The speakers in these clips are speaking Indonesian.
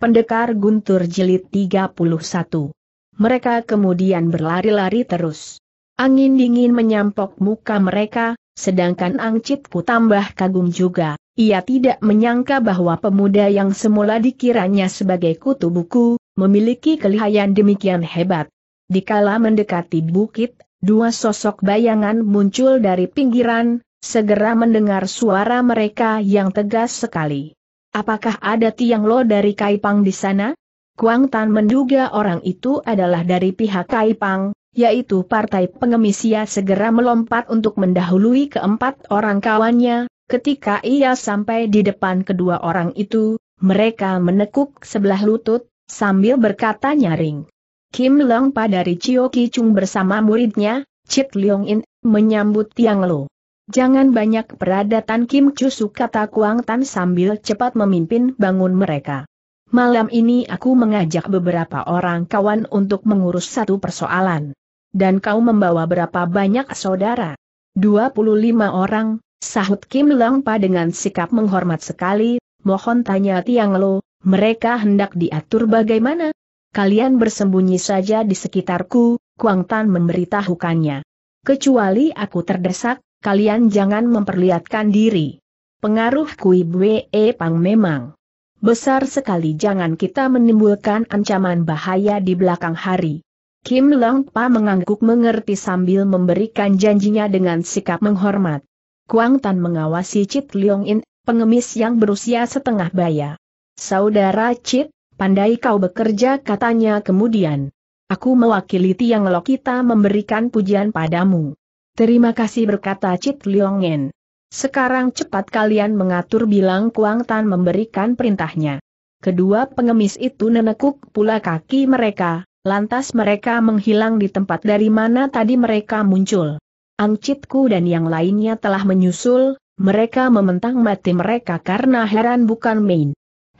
Pendekar Guntur Jilid 31. Mereka kemudian berlari-lari terus. Angin dingin menyampok muka mereka, sedangkan Angcit tambah kagum juga. Ia tidak menyangka bahwa pemuda yang semula dikiranya sebagai kutu buku, memiliki kelihayan demikian hebat. Dikala mendekati bukit, dua sosok bayangan muncul dari pinggiran, segera mendengar suara mereka yang tegas sekali. Apakah ada Tiang Lo dari Kaipang di sana? Kuang Tan menduga orang itu adalah dari pihak Kaipang, yaitu Partai Pengemisia segera melompat untuk mendahului keempat orang kawannya, ketika ia sampai di depan kedua orang itu, mereka menekuk sebelah lutut, sambil berkata nyaring. Kim Long Pa dari Chio Ki bersama muridnya, Chit Leong In, menyambut Tiang Lo. Jangan banyak peradatan Kim Chusu kata Kuang Tan sambil cepat memimpin bangun mereka. Malam ini aku mengajak beberapa orang kawan untuk mengurus satu persoalan. Dan kau membawa berapa banyak saudara? 25 orang, sahut Kim Langpa dengan sikap menghormat sekali, mohon tanya Tiang Lo, mereka hendak diatur bagaimana? Kalian bersembunyi saja di sekitarku, Kuang Tan memberitahukannya. Kecuali aku terdesak, kalian jangan memperlihatkan diri. Pengaruh Kui Bwe Pang memang besar sekali jangan kita menimbulkan ancaman bahaya di belakang hari. Kim Long Pa mengangguk mengerti sambil memberikan janjinya dengan sikap menghormat. Kuang Tan mengawasi Chit Leong In, pengemis yang berusia setengah baya. Saudara Chit, pandai kau bekerja katanya kemudian. Aku mewakili Tiang Lo kita memberikan pujian padamu. Terima kasih berkata Cit Liongen. Sekarang cepat kalian mengatur bilang Kuang Tan memberikan perintahnya. Kedua pengemis itu nenekuk pula kaki mereka, lantas mereka menghilang di tempat dari mana tadi mereka muncul. Ang Citku dan yang lainnya telah menyusul, mereka mementang mati mereka karena heran bukan main.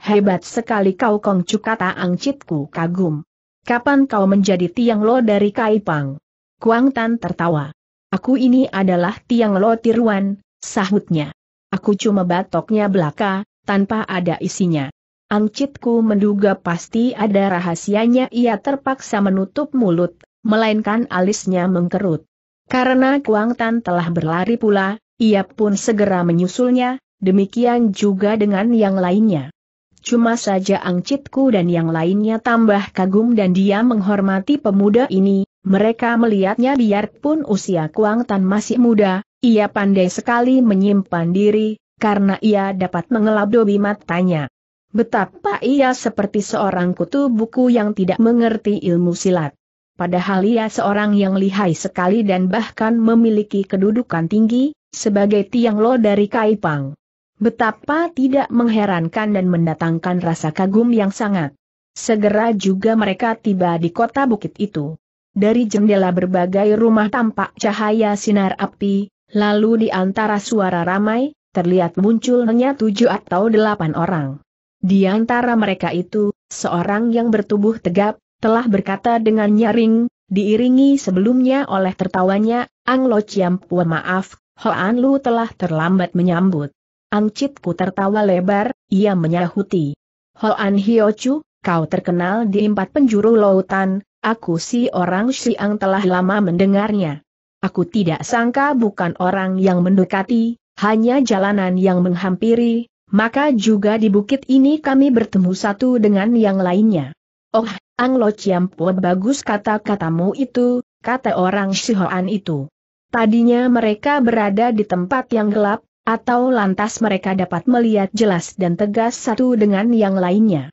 Hebat sekali kau Chu kata Ang Citku kagum. Kapan kau menjadi tiang lo dari Kaipang? Kuang Tan tertawa. Aku ini adalah tiang lo tiruan, sahutnya. Aku cuma batoknya belaka, tanpa ada isinya. Angcitku menduga pasti ada rahasianya ia terpaksa menutup mulut, melainkan alisnya mengkerut. Karena Kuang Tan telah berlari pula, ia pun segera menyusulnya, demikian juga dengan yang lainnya. Cuma saja Angcitku dan yang lainnya tambah kagum dan dia menghormati pemuda ini, mereka melihatnya biarpun usia Kuang Tan masih muda, ia pandai sekali menyimpan diri, karena ia dapat mengelap dobi matanya. Betapa ia seperti seorang kutu buku yang tidak mengerti ilmu silat. Padahal ia seorang yang lihai sekali dan bahkan memiliki kedudukan tinggi, sebagai tiang lo dari Kaipang. Betapa tidak mengherankan dan mendatangkan rasa kagum yang sangat. Segera juga mereka tiba di kota bukit itu. Dari jendela berbagai rumah tampak cahaya sinar api, lalu di antara suara ramai, terlihat munculnya tujuh atau delapan orang. Di antara mereka itu, seorang yang bertubuh tegap, telah berkata dengan nyaring, diiringi sebelumnya oleh tertawanya, Ang Lo Chiam Pua maaf, Hoan Lu telah terlambat menyambut. Ang Chitku tertawa lebar, ia menyahuti. Hoan Hio Chu, kau terkenal di empat penjuru lautan, Aku si orang siang telah lama mendengarnya. Aku tidak sangka bukan orang yang mendekati, hanya jalanan yang menghampiri, maka juga di bukit ini kami bertemu satu dengan yang lainnya. Oh, Anglo Ciampo bagus kata-katamu itu, kata orang Sihoan itu. Tadinya mereka berada di tempat yang gelap, atau lantas mereka dapat melihat jelas dan tegas satu dengan yang lainnya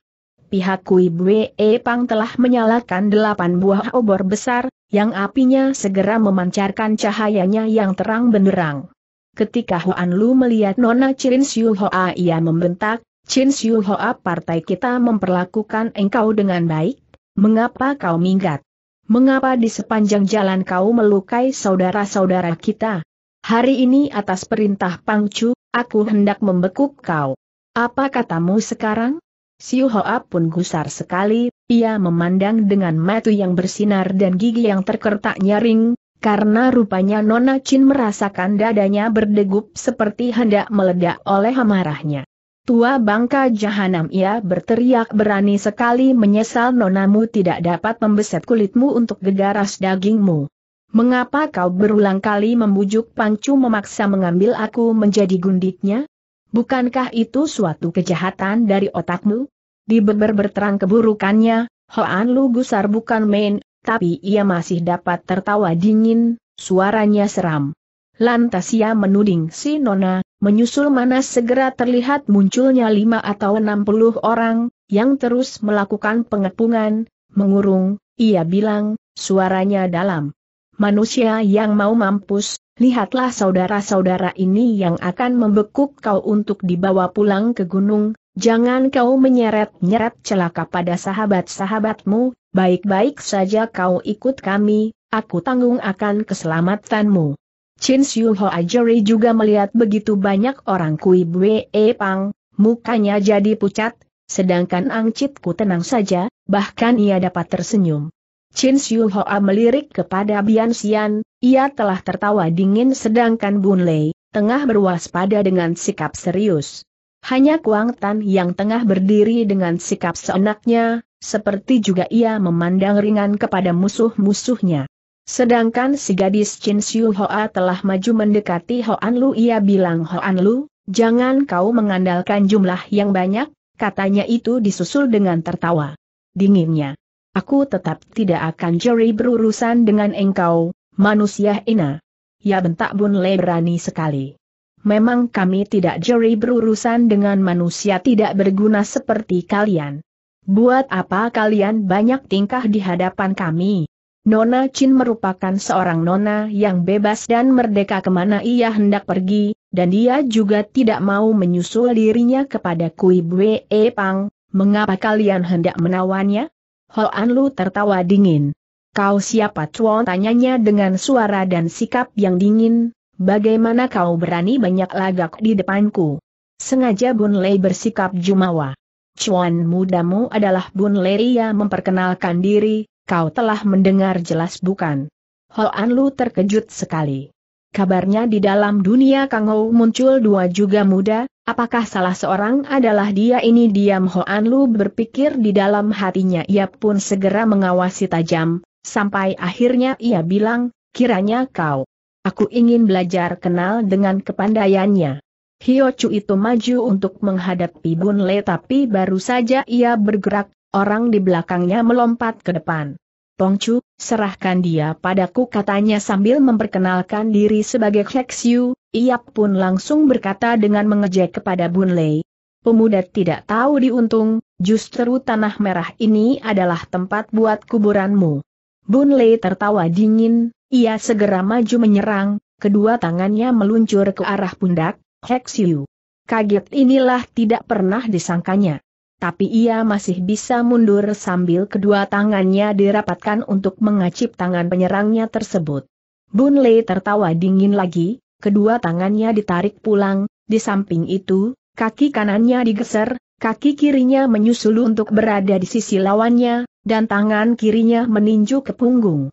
pihak Kui Bwe Pang telah menyalakan delapan buah obor besar, yang apinya segera memancarkan cahayanya yang terang benderang. Ketika Huan Lu melihat Nona Chin Siu Hoa ia membentak, Chin Siu Hoa partai kita memperlakukan engkau dengan baik, mengapa kau minggat? Mengapa di sepanjang jalan kau melukai saudara-saudara kita? Hari ini atas perintah Pangcu, aku hendak membekuk kau. Apa katamu sekarang? Siu Hoa pun gusar sekali, ia memandang dengan mata yang bersinar dan gigi yang terkertak nyaring, karena rupanya Nona Chin merasakan dadanya berdegup seperti hendak meledak oleh amarahnya. Tua bangka jahanam ia berteriak berani sekali menyesal nonamu tidak dapat membeset kulitmu untuk gegaras dagingmu. Mengapa kau berulang kali membujuk Pangcu memaksa mengambil aku menjadi gundiknya? bukankah itu suatu kejahatan dari otakmu? Di beber berterang keburukannya, Hoan Lu gusar bukan main, tapi ia masih dapat tertawa dingin, suaranya seram. Lantas ia menuding si Nona, menyusul mana segera terlihat munculnya lima atau enam puluh orang, yang terus melakukan pengepungan, mengurung, ia bilang, suaranya dalam. Manusia yang mau mampus, lihatlah saudara-saudara ini yang akan membekuk kau untuk dibawa pulang ke gunung, jangan kau menyeret-nyeret celaka pada sahabat-sahabatmu, baik-baik saja kau ikut kami, aku tanggung akan keselamatanmu. Chin Siu Hoa Jori juga melihat begitu banyak orang Kui Bwe e Pang, mukanya jadi pucat, sedangkan Ang ku tenang saja, bahkan ia dapat tersenyum. Chin Siu Hoa melirik kepada Bian Xian, ia telah tertawa dingin sedangkan Bun Lei, tengah berwaspada dengan sikap serius. Hanya Kuang Tan yang tengah berdiri dengan sikap seenaknya, seperti juga ia memandang ringan kepada musuh-musuhnya. Sedangkan si gadis Chin Siu Hoa telah maju mendekati Hoan Lu ia bilang Hoan Lu, jangan kau mengandalkan jumlah yang banyak, katanya itu disusul dengan tertawa. Dinginnya. Aku tetap tidak akan juri berurusan dengan engkau, manusia ina. Ya bentak Bun Le berani sekali. Memang kami tidak juri berurusan dengan manusia tidak berguna seperti kalian. Buat apa kalian banyak tingkah di hadapan kami? Nona Chin merupakan seorang nona yang bebas dan merdeka kemana ia hendak pergi, dan dia juga tidak mau menyusul dirinya kepada Kui Bwe Pang, mengapa kalian hendak menawannya? Hoan Lu tertawa dingin. Kau siapa Chuan tanyanya dengan suara dan sikap yang dingin, bagaimana kau berani banyak lagak di depanku? Sengaja Bun Lei bersikap jumawa. Chuan mudamu adalah Bun Leria memperkenalkan diri, kau telah mendengar jelas bukan? Hoan Lu terkejut sekali. Kabarnya di dalam dunia Kang Kangou muncul dua juga muda, Apakah salah seorang adalah dia ini diam Hoan Lu berpikir di dalam hatinya ia pun segera mengawasi tajam, sampai akhirnya ia bilang, kiranya kau. Aku ingin belajar kenal dengan kepandaiannya. Chu itu maju untuk menghadapi Bun Le tapi baru saja ia bergerak, orang di belakangnya melompat ke depan. Tong Chu, serahkan dia padaku katanya sambil memperkenalkan diri sebagai Hexu, ia pun langsung berkata dengan mengejek kepada Bun Lei. Pemuda tidak tahu diuntung, justru tanah merah ini adalah tempat buat kuburanmu. Bun Lei tertawa dingin, ia segera maju menyerang, kedua tangannya meluncur ke arah pundak, Hexiu. Kaget inilah tidak pernah disangkanya. Tapi ia masih bisa mundur sambil kedua tangannya dirapatkan untuk mengacip tangan penyerangnya tersebut. Bun Lei tertawa dingin lagi, kedua tangannya ditarik pulang, di samping itu, kaki kanannya digeser, kaki kirinya menyusul untuk berada di sisi lawannya, dan tangan kirinya meninju ke punggung.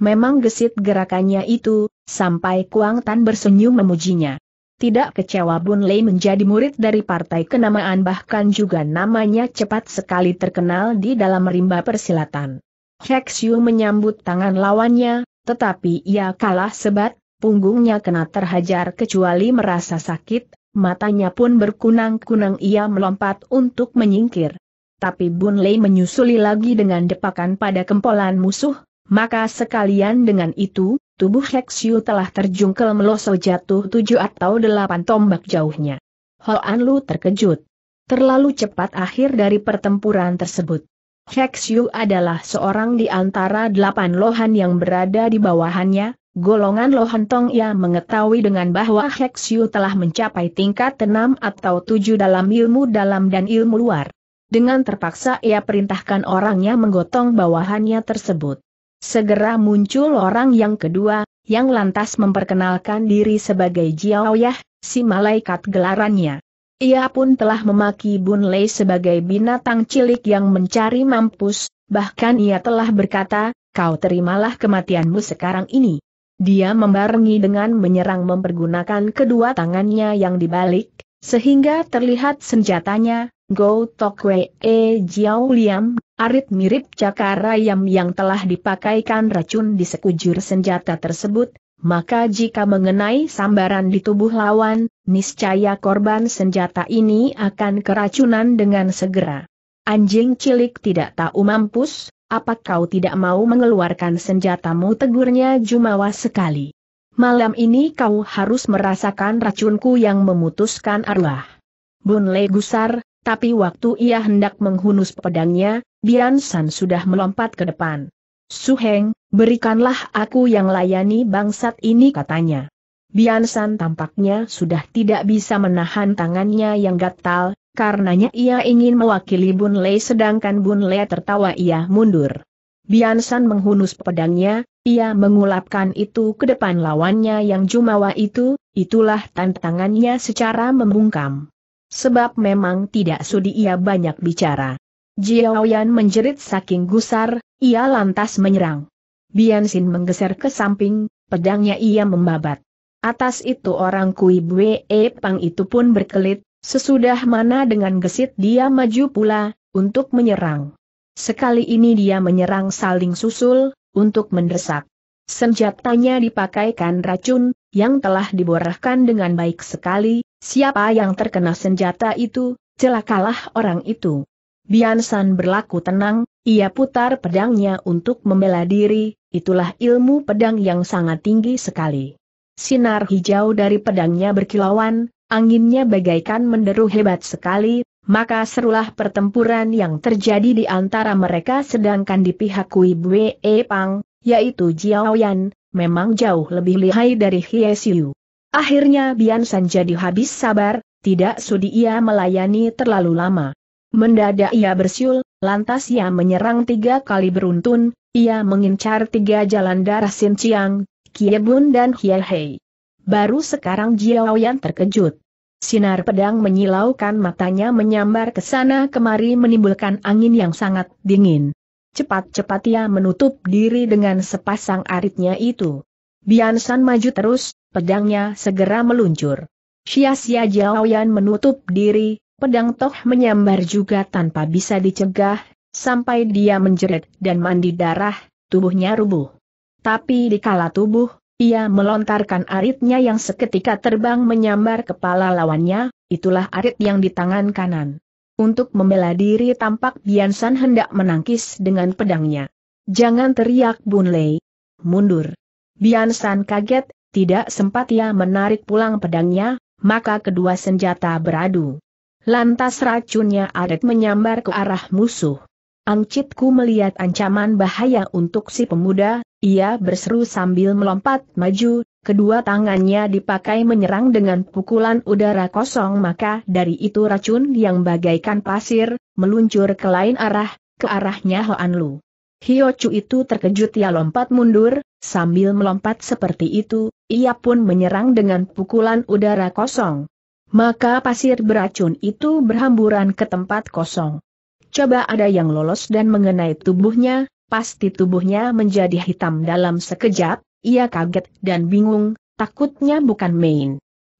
Memang gesit gerakannya itu, sampai Kuang Tan bersenyum memujinya. Tidak kecewa Bun Lei menjadi murid dari partai kenamaan bahkan juga namanya cepat sekali terkenal di dalam rimba persilatan. Hek Hexu menyambut tangan lawannya, tetapi ia kalah sebat, punggungnya kena terhajar kecuali merasa sakit, matanya pun berkunang-kunang ia melompat untuk menyingkir. Tapi Bun Lei menyusuli lagi dengan depakan pada kempolan musuh, maka sekalian dengan itu, tubuh Hexiu telah terjungkel meloso jatuh tujuh atau delapan tombak jauhnya. Hal Lu terkejut. Terlalu cepat akhir dari pertempuran tersebut. Hexiu adalah seorang di antara delapan lohan yang berada di bawahannya, Golongan Lohontong ia mengetahui dengan bahwa Hexiu telah mencapai tingkat enam atau tujuh dalam ilmu dalam dan ilmu luar. Dengan terpaksa ia perintahkan orangnya menggotong bawahannya tersebut. Segera muncul orang yang kedua, yang lantas memperkenalkan diri sebagai Jiao Jiaoyah, si malaikat gelarannya. Ia pun telah memaki Bun Lei sebagai binatang cilik yang mencari mampus, bahkan ia telah berkata, kau terimalah kematianmu sekarang ini. Dia membarengi dengan menyerang mempergunakan kedua tangannya yang dibalik, sehingga terlihat senjatanya, Go Tok Wei E Jiao Liam, arit mirip cakar ayam yang telah dipakaikan racun di sekujur senjata tersebut, maka jika mengenai sambaran di tubuh lawan, niscaya korban senjata ini akan keracunan dengan segera. Anjing cilik tidak tahu mampus, apa kau tidak mau mengeluarkan senjatamu tegurnya Jumawa sekali? Malam ini kau harus merasakan racunku yang memutuskan arwah. Bunle gusar, tapi waktu ia hendak menghunus pedangnya, Bian San sudah melompat ke depan. Suheng, berikanlah aku yang layani bangsat ini katanya. Biansan tampaknya sudah tidak bisa menahan tangannya yang gatal, karenanya ia ingin mewakili Bun Lei sedangkan Bun Lei tertawa ia mundur. Biansan menghunus pedangnya, ia mengulapkan itu ke depan lawannya yang jumawa itu, itulah tantangannya secara membungkam. Sebab memang tidak sudi ia banyak bicara. Jiaoyan menjerit saking gusar, ia lantas menyerang. Biansin menggeser ke samping, pedangnya ia membabat. Atas itu orang Kui Bwe Pang itu pun berkelit, sesudah mana dengan gesit dia maju pula, untuk menyerang. Sekali ini dia menyerang saling susul, untuk mendesak. Senjatanya dipakaikan racun, yang telah diborahkan dengan baik sekali, siapa yang terkena senjata itu, celakalah orang itu. Biansan berlaku tenang, ia putar pedangnya untuk membela diri, itulah ilmu pedang yang sangat tinggi sekali. Sinar hijau dari pedangnya berkilauan, anginnya bagaikan menderu hebat sekali, maka serulah pertempuran yang terjadi di antara mereka sedangkan di pihak Kui Bue e Pang, yaitu Jiao Yan, memang jauh lebih lihai dari Hie Siu. Akhirnya Bian San jadi habis sabar, tidak sudi ia melayani terlalu lama. Mendadak ia bersiul, lantas ia menyerang tiga kali beruntun, ia mengincar tiga jalan darah Sin Chiang, Bun dan Hei. Baru sekarang Jiaoyan terkejut. Sinar pedang menyilaukan matanya menyambar ke sana kemari menimbulkan angin yang sangat dingin. Cepat-cepat ia menutup diri dengan sepasang aritnya itu. Biansan maju terus, pedangnya segera meluncur. Sia-sia Jiaoyan menutup diri, pedang toh menyambar juga tanpa bisa dicegah, sampai dia menjerit dan mandi darah, tubuhnya rubuh. Tapi di kala tubuh, ia melontarkan aritnya yang seketika terbang menyambar kepala lawannya, itulah arit yang di tangan kanan. Untuk membela diri tampak Biansan hendak menangkis dengan pedangnya. Jangan teriak Bun Lei. Mundur. Biansan kaget, tidak sempat ia menarik pulang pedangnya, maka kedua senjata beradu. Lantas racunnya arit menyambar ke arah musuh. Angcitku melihat ancaman bahaya untuk si pemuda, ia berseru sambil melompat maju, kedua tangannya dipakai menyerang dengan pukulan udara kosong maka dari itu racun yang bagaikan pasir, meluncur ke lain arah, ke arahnya Hoan Lu. Chu itu terkejut ia lompat mundur, sambil melompat seperti itu, ia pun menyerang dengan pukulan udara kosong. Maka pasir beracun itu berhamburan ke tempat kosong. Coba ada yang lolos dan mengenai tubuhnya, pasti tubuhnya menjadi hitam dalam sekejap, ia kaget dan bingung, takutnya bukan main.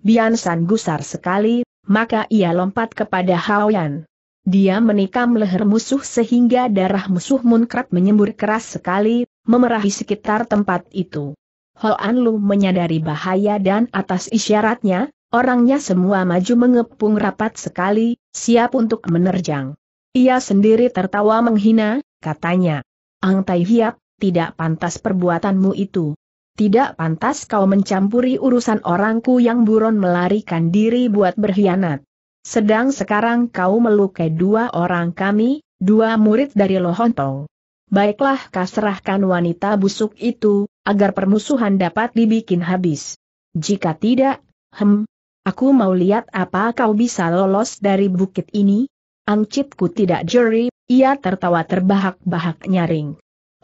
Bian San gusar sekali, maka ia lompat kepada Haoyan. Dia menikam leher musuh sehingga darah musuh munkrat menyembur keras sekali, memerahi sekitar tempat itu. Hoan Lu menyadari bahaya dan atas isyaratnya, Orangnya semua maju mengepung rapat sekali, siap untuk menerjang. Ia sendiri tertawa menghina, katanya. Ang Tai Hiap, tidak pantas perbuatanmu itu. Tidak pantas kau mencampuri urusan orangku yang buron melarikan diri buat berkhianat. Sedang sekarang kau melukai dua orang kami, dua murid dari Lohontong. Baiklah kau wanita busuk itu, agar permusuhan dapat dibikin habis. Jika tidak, hem, aku mau lihat apa kau bisa lolos dari bukit ini. Angcitku tidak jeri ia tertawa terbahak-bahak nyaring.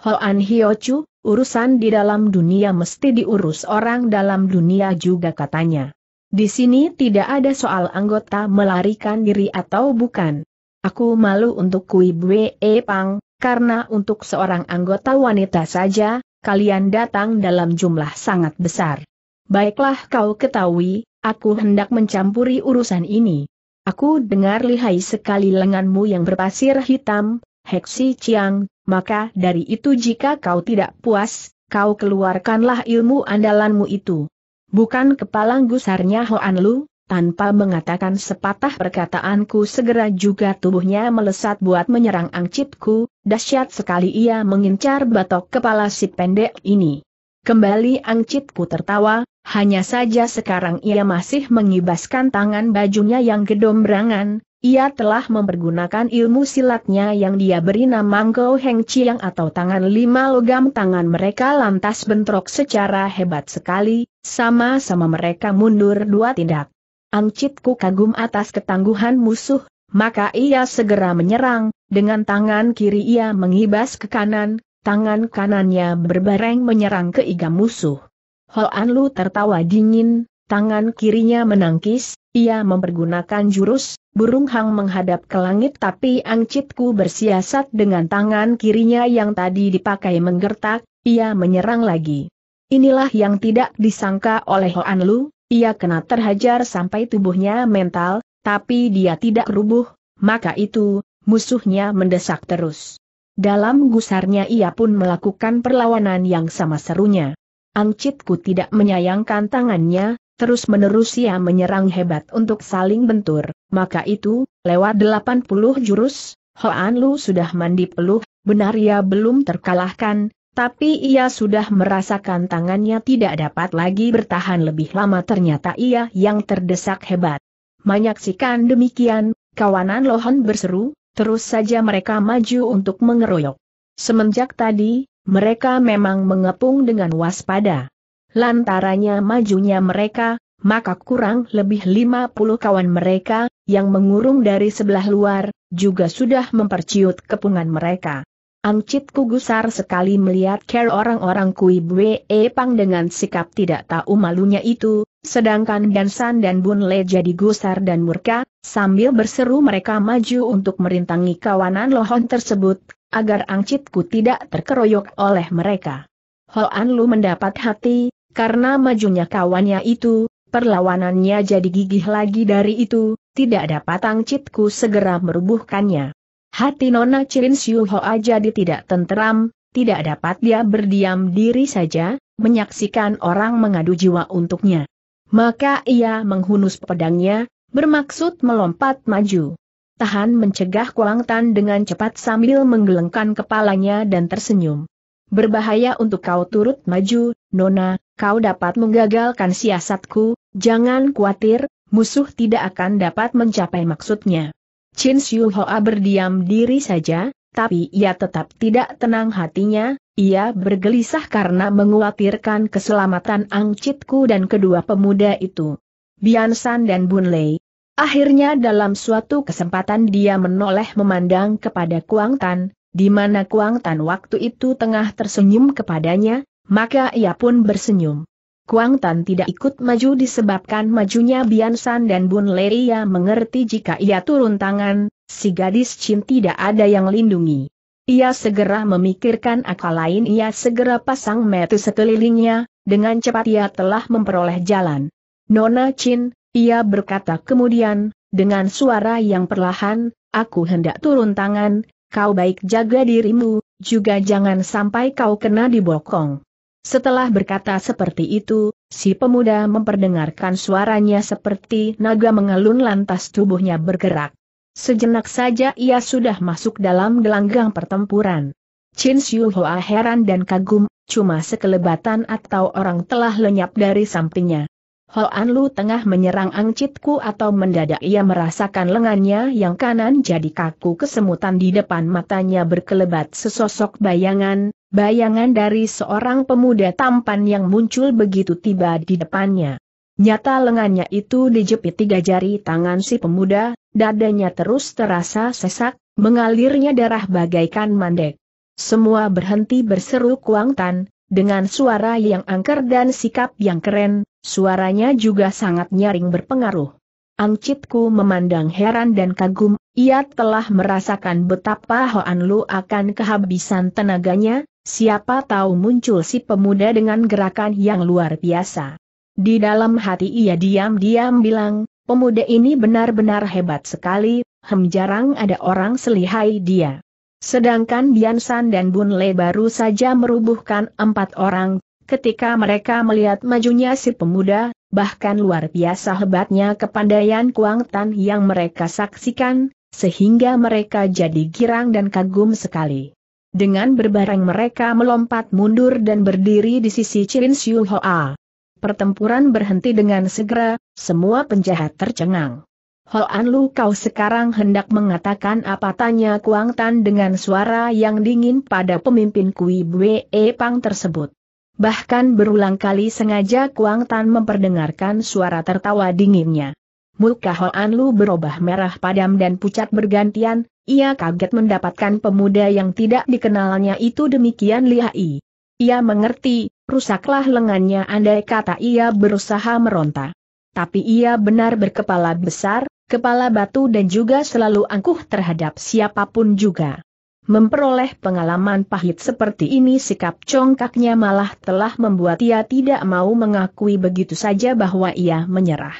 Hoan Hiochu, urusan di dalam dunia mesti diurus orang dalam dunia juga katanya. Di sini tidak ada soal anggota melarikan diri atau bukan. Aku malu untuk Kui Bue e Pang, karena untuk seorang anggota wanita saja, kalian datang dalam jumlah sangat besar. Baiklah kau ketahui, aku hendak mencampuri urusan ini. Aku dengar lihai sekali lenganmu yang berpasir hitam, Heksi Chiang, maka dari itu jika kau tidak puas, kau keluarkanlah ilmu andalanmu itu. Bukan kepalang gusarnya Hoan Lu, tanpa mengatakan sepatah perkataanku segera juga tubuhnya melesat buat menyerang angcitku, dahsyat sekali ia mengincar batok kepala si pendek ini. Kembali angcitku tertawa, hanya saja sekarang ia masih mengibaskan tangan bajunya yang gedombrangan, ia telah mempergunakan ilmu silatnya yang dia beri nama Go Heng Chiang atau tangan lima logam tangan mereka lantas bentrok secara hebat sekali, sama-sama mereka mundur dua tindak. Angcitku kagum atas ketangguhan musuh, maka ia segera menyerang, dengan tangan kiri ia mengibas ke kanan, tangan kanannya berbareng menyerang ke iga musuh. Hoan Lu tertawa dingin, tangan kirinya menangkis, ia mempergunakan jurus, burung hang menghadap ke langit tapi angcitku bersiasat dengan tangan kirinya yang tadi dipakai menggertak, ia menyerang lagi. Inilah yang tidak disangka oleh Hoan Lu, ia kena terhajar sampai tubuhnya mental, tapi dia tidak rubuh, maka itu, musuhnya mendesak terus. Dalam gusarnya ia pun melakukan perlawanan yang sama serunya. Ancitku tidak menyayangkan tangannya, terus-menerus ia menyerang hebat untuk saling bentur, maka itu, lewat 80 jurus, Hoan Lu sudah mandi peluh, benar ia belum terkalahkan, tapi ia sudah merasakan tangannya tidak dapat lagi bertahan lebih lama ternyata ia yang terdesak hebat. Menyaksikan demikian, kawanan Lohan berseru, terus saja mereka maju untuk mengeroyok. Semenjak tadi, mereka memang mengepung dengan waspada. Lantarannya majunya mereka, maka kurang lebih 50 kawan mereka, yang mengurung dari sebelah luar, juga sudah memperciut kepungan mereka. Angcit Kugusar sekali melihat care orang-orang Kui e Pang dengan sikap tidak tahu malunya itu, sedangkan Dansan dan Bun Le jadi gusar dan murka, sambil berseru mereka maju untuk merintangi kawanan lohon tersebut, agar angcitku tidak terkeroyok oleh mereka. Hoan Lu mendapat hati, karena majunya kawannya itu, perlawanannya jadi gigih lagi dari itu, tidak dapat angcitku segera merubuhkannya. Hati Nona Cirin Siu Hoa jadi tidak tenteram, tidak dapat dia berdiam diri saja, menyaksikan orang mengadu jiwa untuknya. Maka ia menghunus pedangnya, bermaksud melompat maju. Tahan mencegah Kuang Tan dengan cepat sambil menggelengkan kepalanya dan tersenyum. Berbahaya untuk kau turut maju, Nona, kau dapat menggagalkan siasatku, jangan khawatir, musuh tidak akan dapat mencapai maksudnya. Chin Xiu Hoa berdiam diri saja, tapi ia tetap tidak tenang hatinya, ia bergelisah karena menguatirkan keselamatan Ang Chitku dan kedua pemuda itu. Bian San dan Bun Lei, Akhirnya dalam suatu kesempatan dia menoleh memandang kepada Kuang Tan, di mana Kuang Tan waktu itu tengah tersenyum kepadanya, maka ia pun bersenyum. Kuang Tan tidak ikut maju disebabkan majunya Bian San dan Bun Leria mengerti jika ia turun tangan, si gadis Chin tidak ada yang lindungi. Ia segera memikirkan akal lain ia segera pasang metu sekelilingnya, dengan cepat ia telah memperoleh jalan. Nona Chin, ia berkata kemudian, dengan suara yang perlahan, aku hendak turun tangan, kau baik jaga dirimu, juga jangan sampai kau kena dibokong. Setelah berkata seperti itu, si pemuda memperdengarkan suaranya seperti naga mengelun lantas tubuhnya bergerak. Sejenak saja ia sudah masuk dalam gelanggang pertempuran. Chin Xiu Hoa heran dan kagum, cuma sekelebatan atau orang telah lenyap dari sampingnya. Hoan Lu tengah menyerang angcitku atau mendadak ia merasakan lengannya yang kanan jadi kaku kesemutan di depan matanya berkelebat sesosok bayangan, bayangan dari seorang pemuda tampan yang muncul begitu tiba di depannya. Nyata lengannya itu dijepit tiga jari tangan si pemuda, dadanya terus terasa sesak, mengalirnya darah bagaikan mandek. Semua berhenti berseru Kuang Tan, dengan suara yang angker dan sikap yang keren, suaranya juga sangat nyaring berpengaruh. Angcitku memandang heran dan kagum, ia telah merasakan betapa Hoan Lu akan kehabisan tenaganya, siapa tahu muncul si pemuda dengan gerakan yang luar biasa. Di dalam hati ia diam-diam bilang, pemuda ini benar-benar hebat sekali, hem jarang ada orang selihai dia. Sedangkan Bian San dan Bun Le baru saja merubuhkan empat orang, ketika mereka melihat majunya si pemuda, bahkan luar biasa hebatnya kepandaian Kuang Tan yang mereka saksikan, sehingga mereka jadi girang dan kagum sekali. Dengan berbareng mereka melompat mundur dan berdiri di sisi Cilin Siu Hoa. Pertempuran berhenti dengan segera, semua penjahat tercengang. Hoan Lu kau sekarang hendak mengatakan apa tanya Kuang Tan dengan suara yang dingin pada pemimpin Kui Bwe Pang tersebut. Bahkan berulang kali sengaja Kuang Tan memperdengarkan suara tertawa dinginnya. Muka Hoan Lu berubah merah padam dan pucat bergantian, ia kaget mendapatkan pemuda yang tidak dikenalnya itu demikian lihai. Ia mengerti, rusaklah lengannya andai kata ia berusaha meronta. Tapi ia benar berkepala besar, kepala batu dan juga selalu angkuh terhadap siapapun juga. Memperoleh pengalaman pahit seperti ini sikap congkaknya malah telah membuat ia tidak mau mengakui begitu saja bahwa ia menyerah.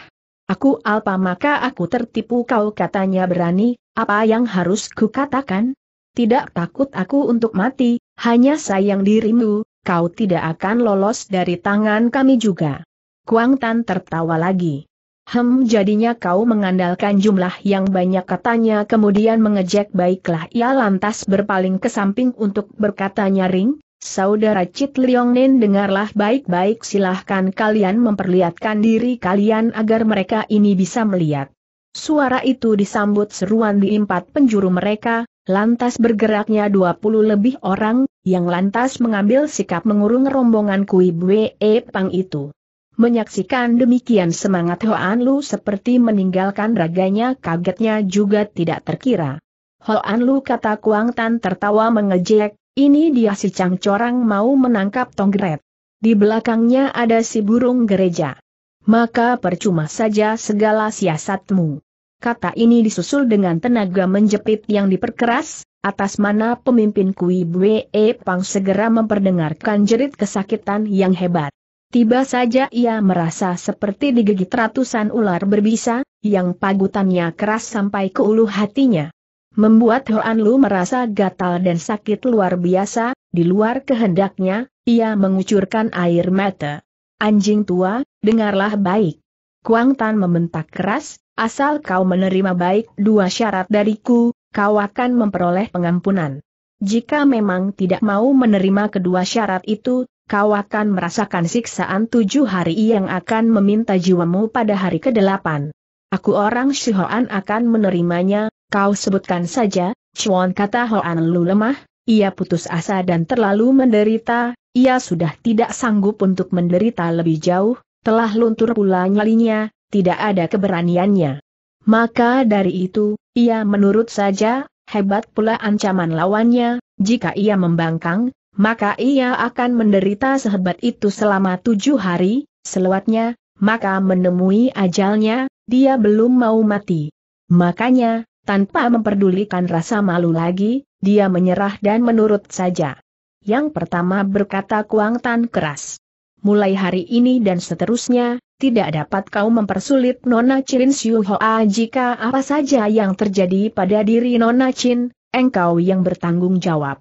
Aku alpa maka aku tertipu kau katanya berani, apa yang harus kukatakan? Tidak takut aku untuk mati, hanya sayang dirimu, kau tidak akan lolos dari tangan kami juga. Kuang Tan tertawa lagi. Hem jadinya kau mengandalkan jumlah yang banyak katanya kemudian mengejek baiklah ia lantas berpaling ke samping untuk berkata nyaring, Saudara Cit Nen dengarlah baik-baik silahkan kalian memperlihatkan diri kalian agar mereka ini bisa melihat. Suara itu disambut seruan di empat penjuru mereka, lantas bergeraknya 20 lebih orang, yang lantas mengambil sikap mengurung rombongan Kui Bwe Pang itu. Menyaksikan demikian semangat Hoan Lu seperti meninggalkan raganya kagetnya juga tidak terkira. Hoan Lu kata Kuang Tan tertawa mengejek, ini dia si cangcorang mau menangkap Tonggret. Di belakangnya ada si burung gereja. Maka percuma saja segala siasatmu. Kata ini disusul dengan tenaga menjepit yang diperkeras, atas mana pemimpin Kui Bwe Pang segera memperdengarkan jerit kesakitan yang hebat. Tiba saja ia merasa seperti digigit ratusan ular berbisa, yang pagutannya keras sampai ke ulu hatinya. Membuat Hoan Lu merasa gatal dan sakit luar biasa, di luar kehendaknya, ia mengucurkan air mata. Anjing tua, dengarlah baik. Kuang Tan membentak keras, asal kau menerima baik dua syarat dariku, kau akan memperoleh pengampunan. Jika memang tidak mau menerima kedua syarat itu, kau akan merasakan siksaan tujuh hari yang akan meminta jiwamu pada hari ke-8. Aku orang Shihoan akan menerimanya, kau sebutkan saja, Chuan kata Hoan Lu lemah, ia putus asa dan terlalu menderita, ia sudah tidak sanggup untuk menderita lebih jauh, telah luntur pula nyalinya, tidak ada keberaniannya. Maka dari itu, ia menurut saja, hebat pula ancaman lawannya, jika ia membangkang, maka ia akan menderita sehebat itu selama tujuh hari, selewatnya, maka menemui ajalnya, dia belum mau mati. Makanya, tanpa memperdulikan rasa malu lagi, dia menyerah dan menurut saja. Yang pertama berkata Kuang Tan keras. Mulai hari ini dan seterusnya, tidak dapat kau mempersulit Nona Chin Siu Hoa jika apa saja yang terjadi pada diri Nona Chin, engkau yang bertanggung jawab.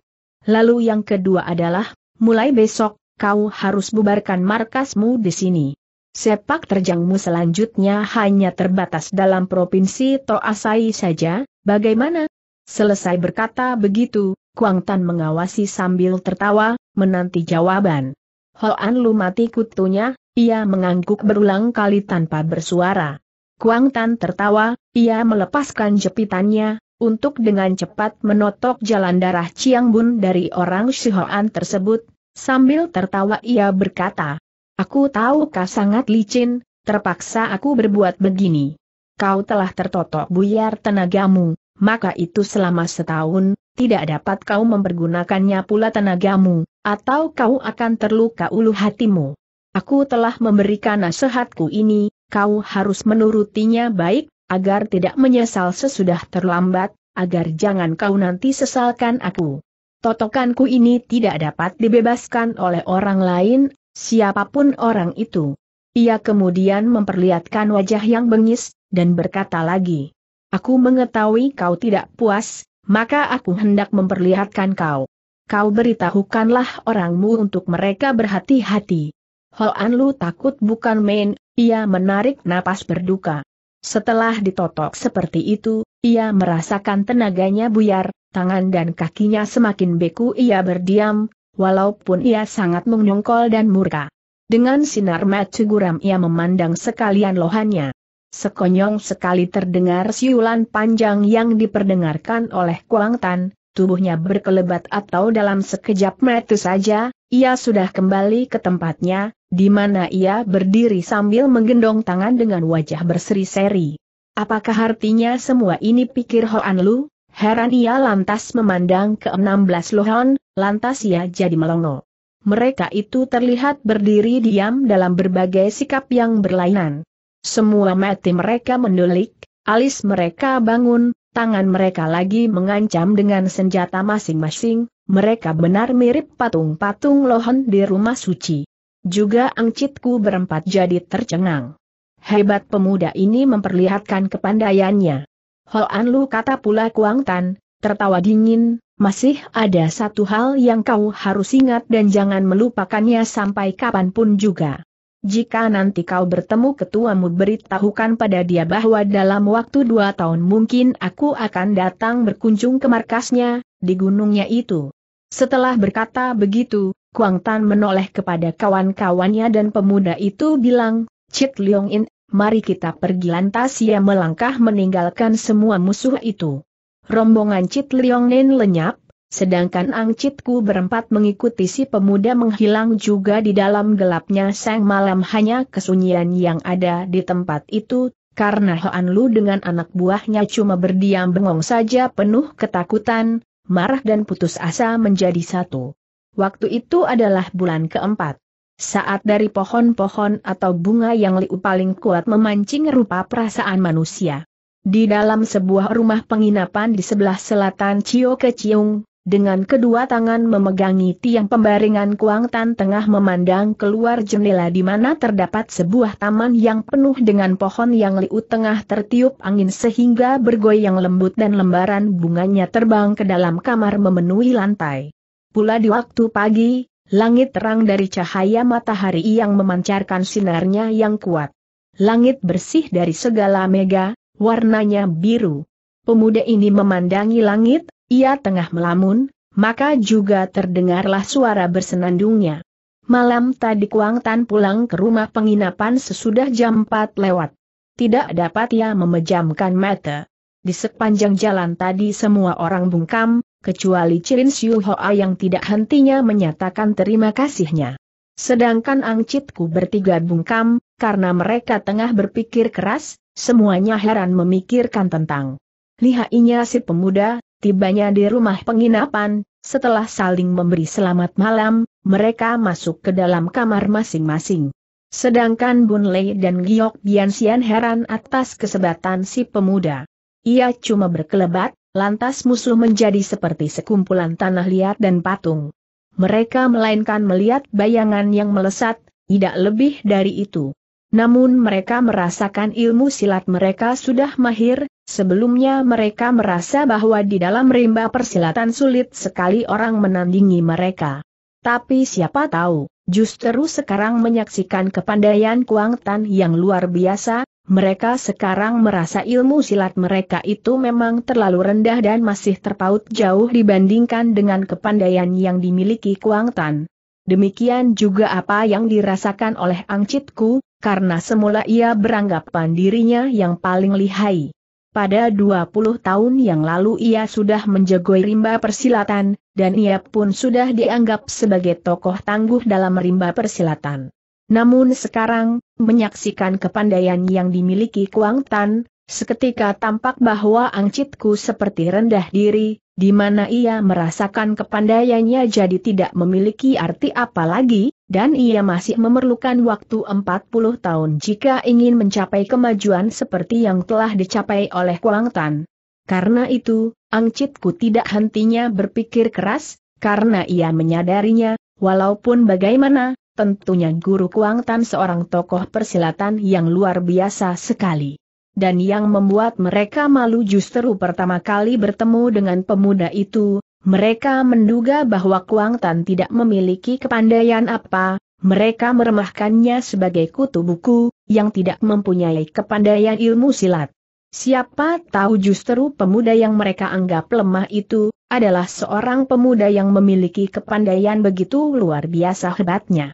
Lalu yang kedua adalah, mulai besok, kau harus bubarkan markasmu di sini. Sepak terjangmu selanjutnya hanya terbatas dalam provinsi Toasai saja, bagaimana? Selesai berkata begitu, Kuang Tan mengawasi sambil tertawa, menanti jawaban. Hoan Lu mati kutunya, ia mengangguk berulang kali tanpa bersuara. Kuang Tan tertawa, ia melepaskan jepitannya, untuk dengan cepat menotok jalan darah Chiang Bun dari orang Shihoan tersebut, sambil tertawa ia berkata, Aku tahu kau sangat licin, terpaksa aku berbuat begini. Kau telah tertotok buyar tenagamu, maka itu selama setahun, tidak dapat kau mempergunakannya pula tenagamu, atau kau akan terluka ulu hatimu. Aku telah memberikan nasihatku ini, kau harus menurutinya baik agar tidak menyesal sesudah terlambat, agar jangan kau nanti sesalkan aku. Totokanku ini tidak dapat dibebaskan oleh orang lain, siapapun orang itu. Ia kemudian memperlihatkan wajah yang bengis, dan berkata lagi. Aku mengetahui kau tidak puas, maka aku hendak memperlihatkan kau. Kau beritahukanlah orangmu untuk mereka berhati-hati. Hoan Lu takut bukan main, ia menarik napas berduka. Setelah ditotok seperti itu, ia merasakan tenaganya buyar, tangan dan kakinya semakin beku ia berdiam, walaupun ia sangat menyongkol dan murka. Dengan sinar mata guram ia memandang sekalian lohannya. Sekonyong sekali terdengar siulan panjang yang diperdengarkan oleh Kuang Tan. tubuhnya berkelebat atau dalam sekejap mata saja, ia sudah kembali ke tempatnya, di mana ia berdiri sambil menggendong tangan dengan wajah berseri-seri. Apakah artinya semua ini pikir Hoan Lu? Heran ia lantas memandang ke 16 lohan, lantas ia jadi melongo. Mereka itu terlihat berdiri diam dalam berbagai sikap yang berlainan. Semua mati mereka mendulik, alis mereka bangun, tangan mereka lagi mengancam dengan senjata masing-masing, mereka benar mirip patung-patung lohon di rumah suci. Juga angcitku berempat jadi tercengang. Hebat pemuda ini memperlihatkan kepandaiannya. Hoan Lu kata pula Kuang Tan, tertawa dingin, masih ada satu hal yang kau harus ingat dan jangan melupakannya sampai kapanpun juga. Jika nanti kau bertemu ketuamu beritahukan pada dia bahwa dalam waktu dua tahun mungkin aku akan datang berkunjung ke markasnya, di gunungnya itu. Setelah berkata begitu, Kuang Tan menoleh kepada kawan-kawannya dan pemuda itu bilang, Chit Leong In, mari kita pergi lantas ia melangkah meninggalkan semua musuh itu. Rombongan Chit Leong In lenyap, sedangkan angcitku berempat mengikuti si pemuda menghilang juga di dalam gelapnya sang malam hanya kesunyian yang ada di tempat itu, karena Hoan Lu dengan anak buahnya cuma berdiam bengong saja penuh ketakutan, marah dan putus asa menjadi satu. Waktu itu adalah bulan keempat. Saat dari pohon-pohon atau bunga yang liu paling kuat memancing rupa perasaan manusia. Di dalam sebuah rumah penginapan di sebelah selatan Cio Keciung, dengan kedua tangan memegangi tiang pembaringan Kuang Tan tengah memandang keluar jendela di mana terdapat sebuah taman yang penuh dengan pohon yang liut tengah tertiup angin sehingga bergoyang lembut dan lembaran bunganya terbang ke dalam kamar memenuhi lantai. Pula di waktu pagi, langit terang dari cahaya matahari yang memancarkan sinarnya yang kuat. Langit bersih dari segala mega, warnanya biru. Pemuda ini memandangi langit, ia tengah melamun, maka juga terdengarlah suara bersenandungnya. Malam tadi Kuang Tan pulang ke rumah penginapan sesudah jam 4 lewat. Tidak dapat ia memejamkan mata. Di sepanjang jalan tadi semua orang bungkam, kecuali Cirin Siu Hoa yang tidak hentinya menyatakan terima kasihnya. Sedangkan Angcitku bertiga bungkam, karena mereka tengah berpikir keras, semuanya heran memikirkan tentang lihainya si pemuda, Tibanya di rumah penginapan, setelah saling memberi selamat malam, mereka masuk ke dalam kamar masing-masing. Sedangkan Bun Lei dan Giok Xian heran atas kesebatan si pemuda. Ia cuma berkelebat, lantas musuh menjadi seperti sekumpulan tanah liat dan patung. Mereka melainkan melihat bayangan yang melesat, tidak lebih dari itu. Namun mereka merasakan ilmu silat mereka sudah mahir, Sebelumnya mereka merasa bahwa di dalam rimba persilatan sulit sekali orang menandingi mereka. Tapi siapa tahu, justru sekarang menyaksikan kepandaian Kuang Tan yang luar biasa, mereka sekarang merasa ilmu silat mereka itu memang terlalu rendah dan masih terpaut jauh dibandingkan dengan kepandaian yang dimiliki Kuang Tan. Demikian juga apa yang dirasakan oleh Angcitku, karena semula ia beranggapan dirinya yang paling lihai. Pada 20 tahun yang lalu ia sudah menjegoi rimba persilatan, dan ia pun sudah dianggap sebagai tokoh tangguh dalam rimba persilatan. Namun sekarang, menyaksikan kepandaian yang dimiliki Kuang Tan, Seketika tampak bahwa Angcitku seperti rendah diri, di mana ia merasakan kepandaiannya jadi tidak memiliki arti apa lagi, dan ia masih memerlukan waktu 40 tahun jika ingin mencapai kemajuan seperti yang telah dicapai oleh Kuang Tan. Karena itu, Angcitku tidak hentinya berpikir keras, karena ia menyadarinya, walaupun bagaimana, tentunya guru Kuang Tan seorang tokoh persilatan yang luar biasa sekali dan yang membuat mereka malu justru pertama kali bertemu dengan pemuda itu, mereka menduga bahwa Kuang Tan tidak memiliki kepandaian apa, mereka meremahkannya sebagai kutu buku, yang tidak mempunyai kepandaian ilmu silat. Siapa tahu justru pemuda yang mereka anggap lemah itu, adalah seorang pemuda yang memiliki kepandaian begitu luar biasa hebatnya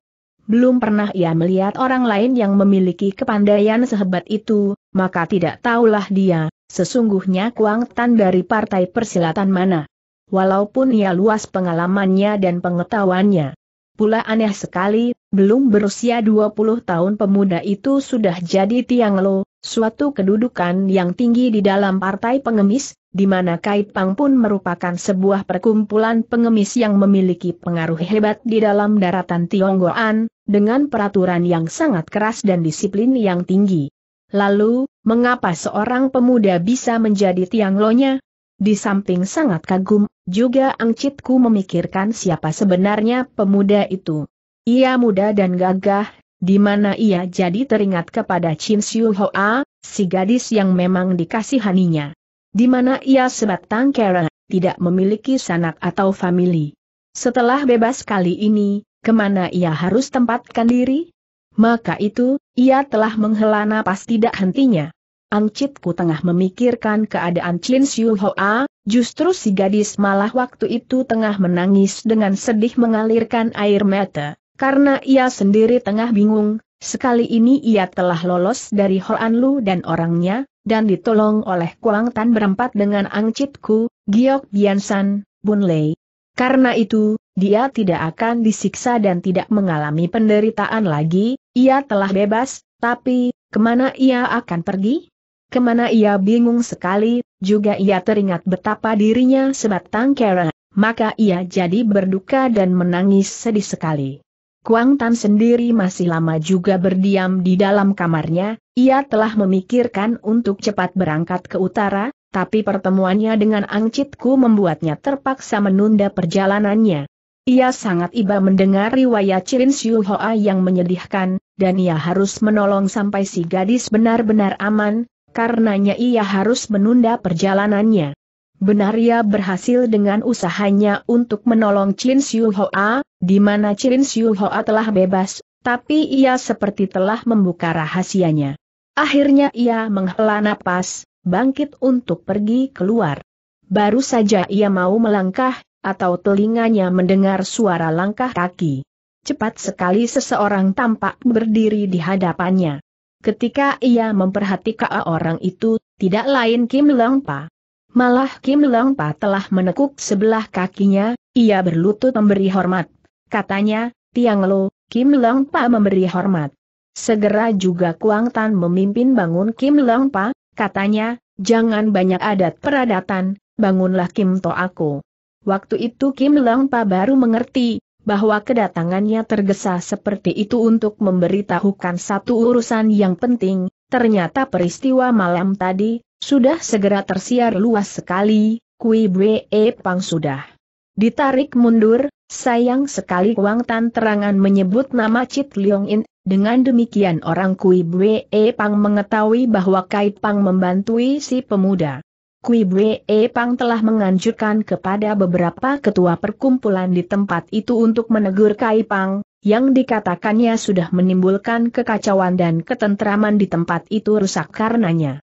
belum pernah ia melihat orang lain yang memiliki kepandaian sehebat itu, maka tidak tahulah dia, sesungguhnya Kuang Tan dari partai persilatan mana. Walaupun ia luas pengalamannya dan pengetahuannya. Pula aneh sekali, belum berusia 20 tahun pemuda itu sudah jadi Tiang Lo, suatu kedudukan yang tinggi di dalam partai pengemis, di mana Kaipang pun merupakan sebuah perkumpulan pengemis yang memiliki pengaruh hebat di dalam daratan Tionggoan, dengan peraturan yang sangat keras dan disiplin yang tinggi. Lalu, mengapa seorang pemuda bisa menjadi Tiang Tianglonya? Di samping sangat kagum, juga Angcitku memikirkan siapa sebenarnya pemuda itu. Ia muda dan gagah, di mana ia jadi teringat kepada Chin Siu Hoa, si gadis yang memang dikasihaninya di mana ia sebatang kera, tidak memiliki sanak atau famili. Setelah bebas kali ini, kemana ia harus tempatkan diri? Maka itu, ia telah menghela napas tidak hentinya. Angcitku tengah memikirkan keadaan Chin Siu Hoa, justru si gadis malah waktu itu tengah menangis dengan sedih mengalirkan air mata, karena ia sendiri tengah bingung, Sekali ini ia telah lolos dari Hoan Lu dan orangnya, dan ditolong oleh Kuang Tan berempat dengan Ang Chit Ku, Giok Biansan, Bun Lei. Karena itu, dia tidak akan disiksa dan tidak mengalami penderitaan lagi, ia telah bebas, tapi, kemana ia akan pergi? Kemana ia bingung sekali, juga ia teringat betapa dirinya sebatang kera, maka ia jadi berduka dan menangis sedih sekali. Kuang Tan sendiri masih lama juga berdiam di dalam kamarnya, ia telah memikirkan untuk cepat berangkat ke utara, tapi pertemuannya dengan Chitku membuatnya terpaksa menunda perjalanannya. Ia sangat iba mendengar riwayat Cirin Siu Hoa yang menyedihkan, dan ia harus menolong sampai si gadis benar-benar aman, karenanya ia harus menunda perjalanannya. Benar ia berhasil dengan usahanya untuk menolong Chin Siu Hoa, di mana Chin Siu Hoa telah bebas, tapi ia seperti telah membuka rahasianya. Akhirnya ia menghela napas, bangkit untuk pergi keluar. Baru saja ia mau melangkah, atau telinganya mendengar suara langkah kaki. Cepat sekali seseorang tampak berdiri di hadapannya. Ketika ia memperhatikan orang itu, tidak lain Kim Leong Pa. Malah Kim Pa telah menekuk sebelah kakinya, ia berlutut memberi hormat. Katanya, Tiang Lo, Kim Pa memberi hormat. Segera juga Kuang Tan memimpin bangun Kim Pa, katanya, jangan banyak adat peradatan, bangunlah Kim To aku. Waktu itu Kim Pa baru mengerti, bahwa kedatangannya tergesa seperti itu untuk memberitahukan satu urusan yang penting, ternyata peristiwa malam tadi, sudah segera tersiar luas sekali, kui bwe pang sudah. Ditarik mundur, sayang sekali Wang Tan terangan menyebut nama Cit Leong In, dengan demikian orang kui bwe pang mengetahui bahwa Kai Pang membantui si pemuda. Kui Bwe Pang telah menganjurkan kepada beberapa ketua perkumpulan di tempat itu untuk menegur Kai Pang, yang dikatakannya sudah menimbulkan kekacauan dan ketentraman di tempat itu rusak karenanya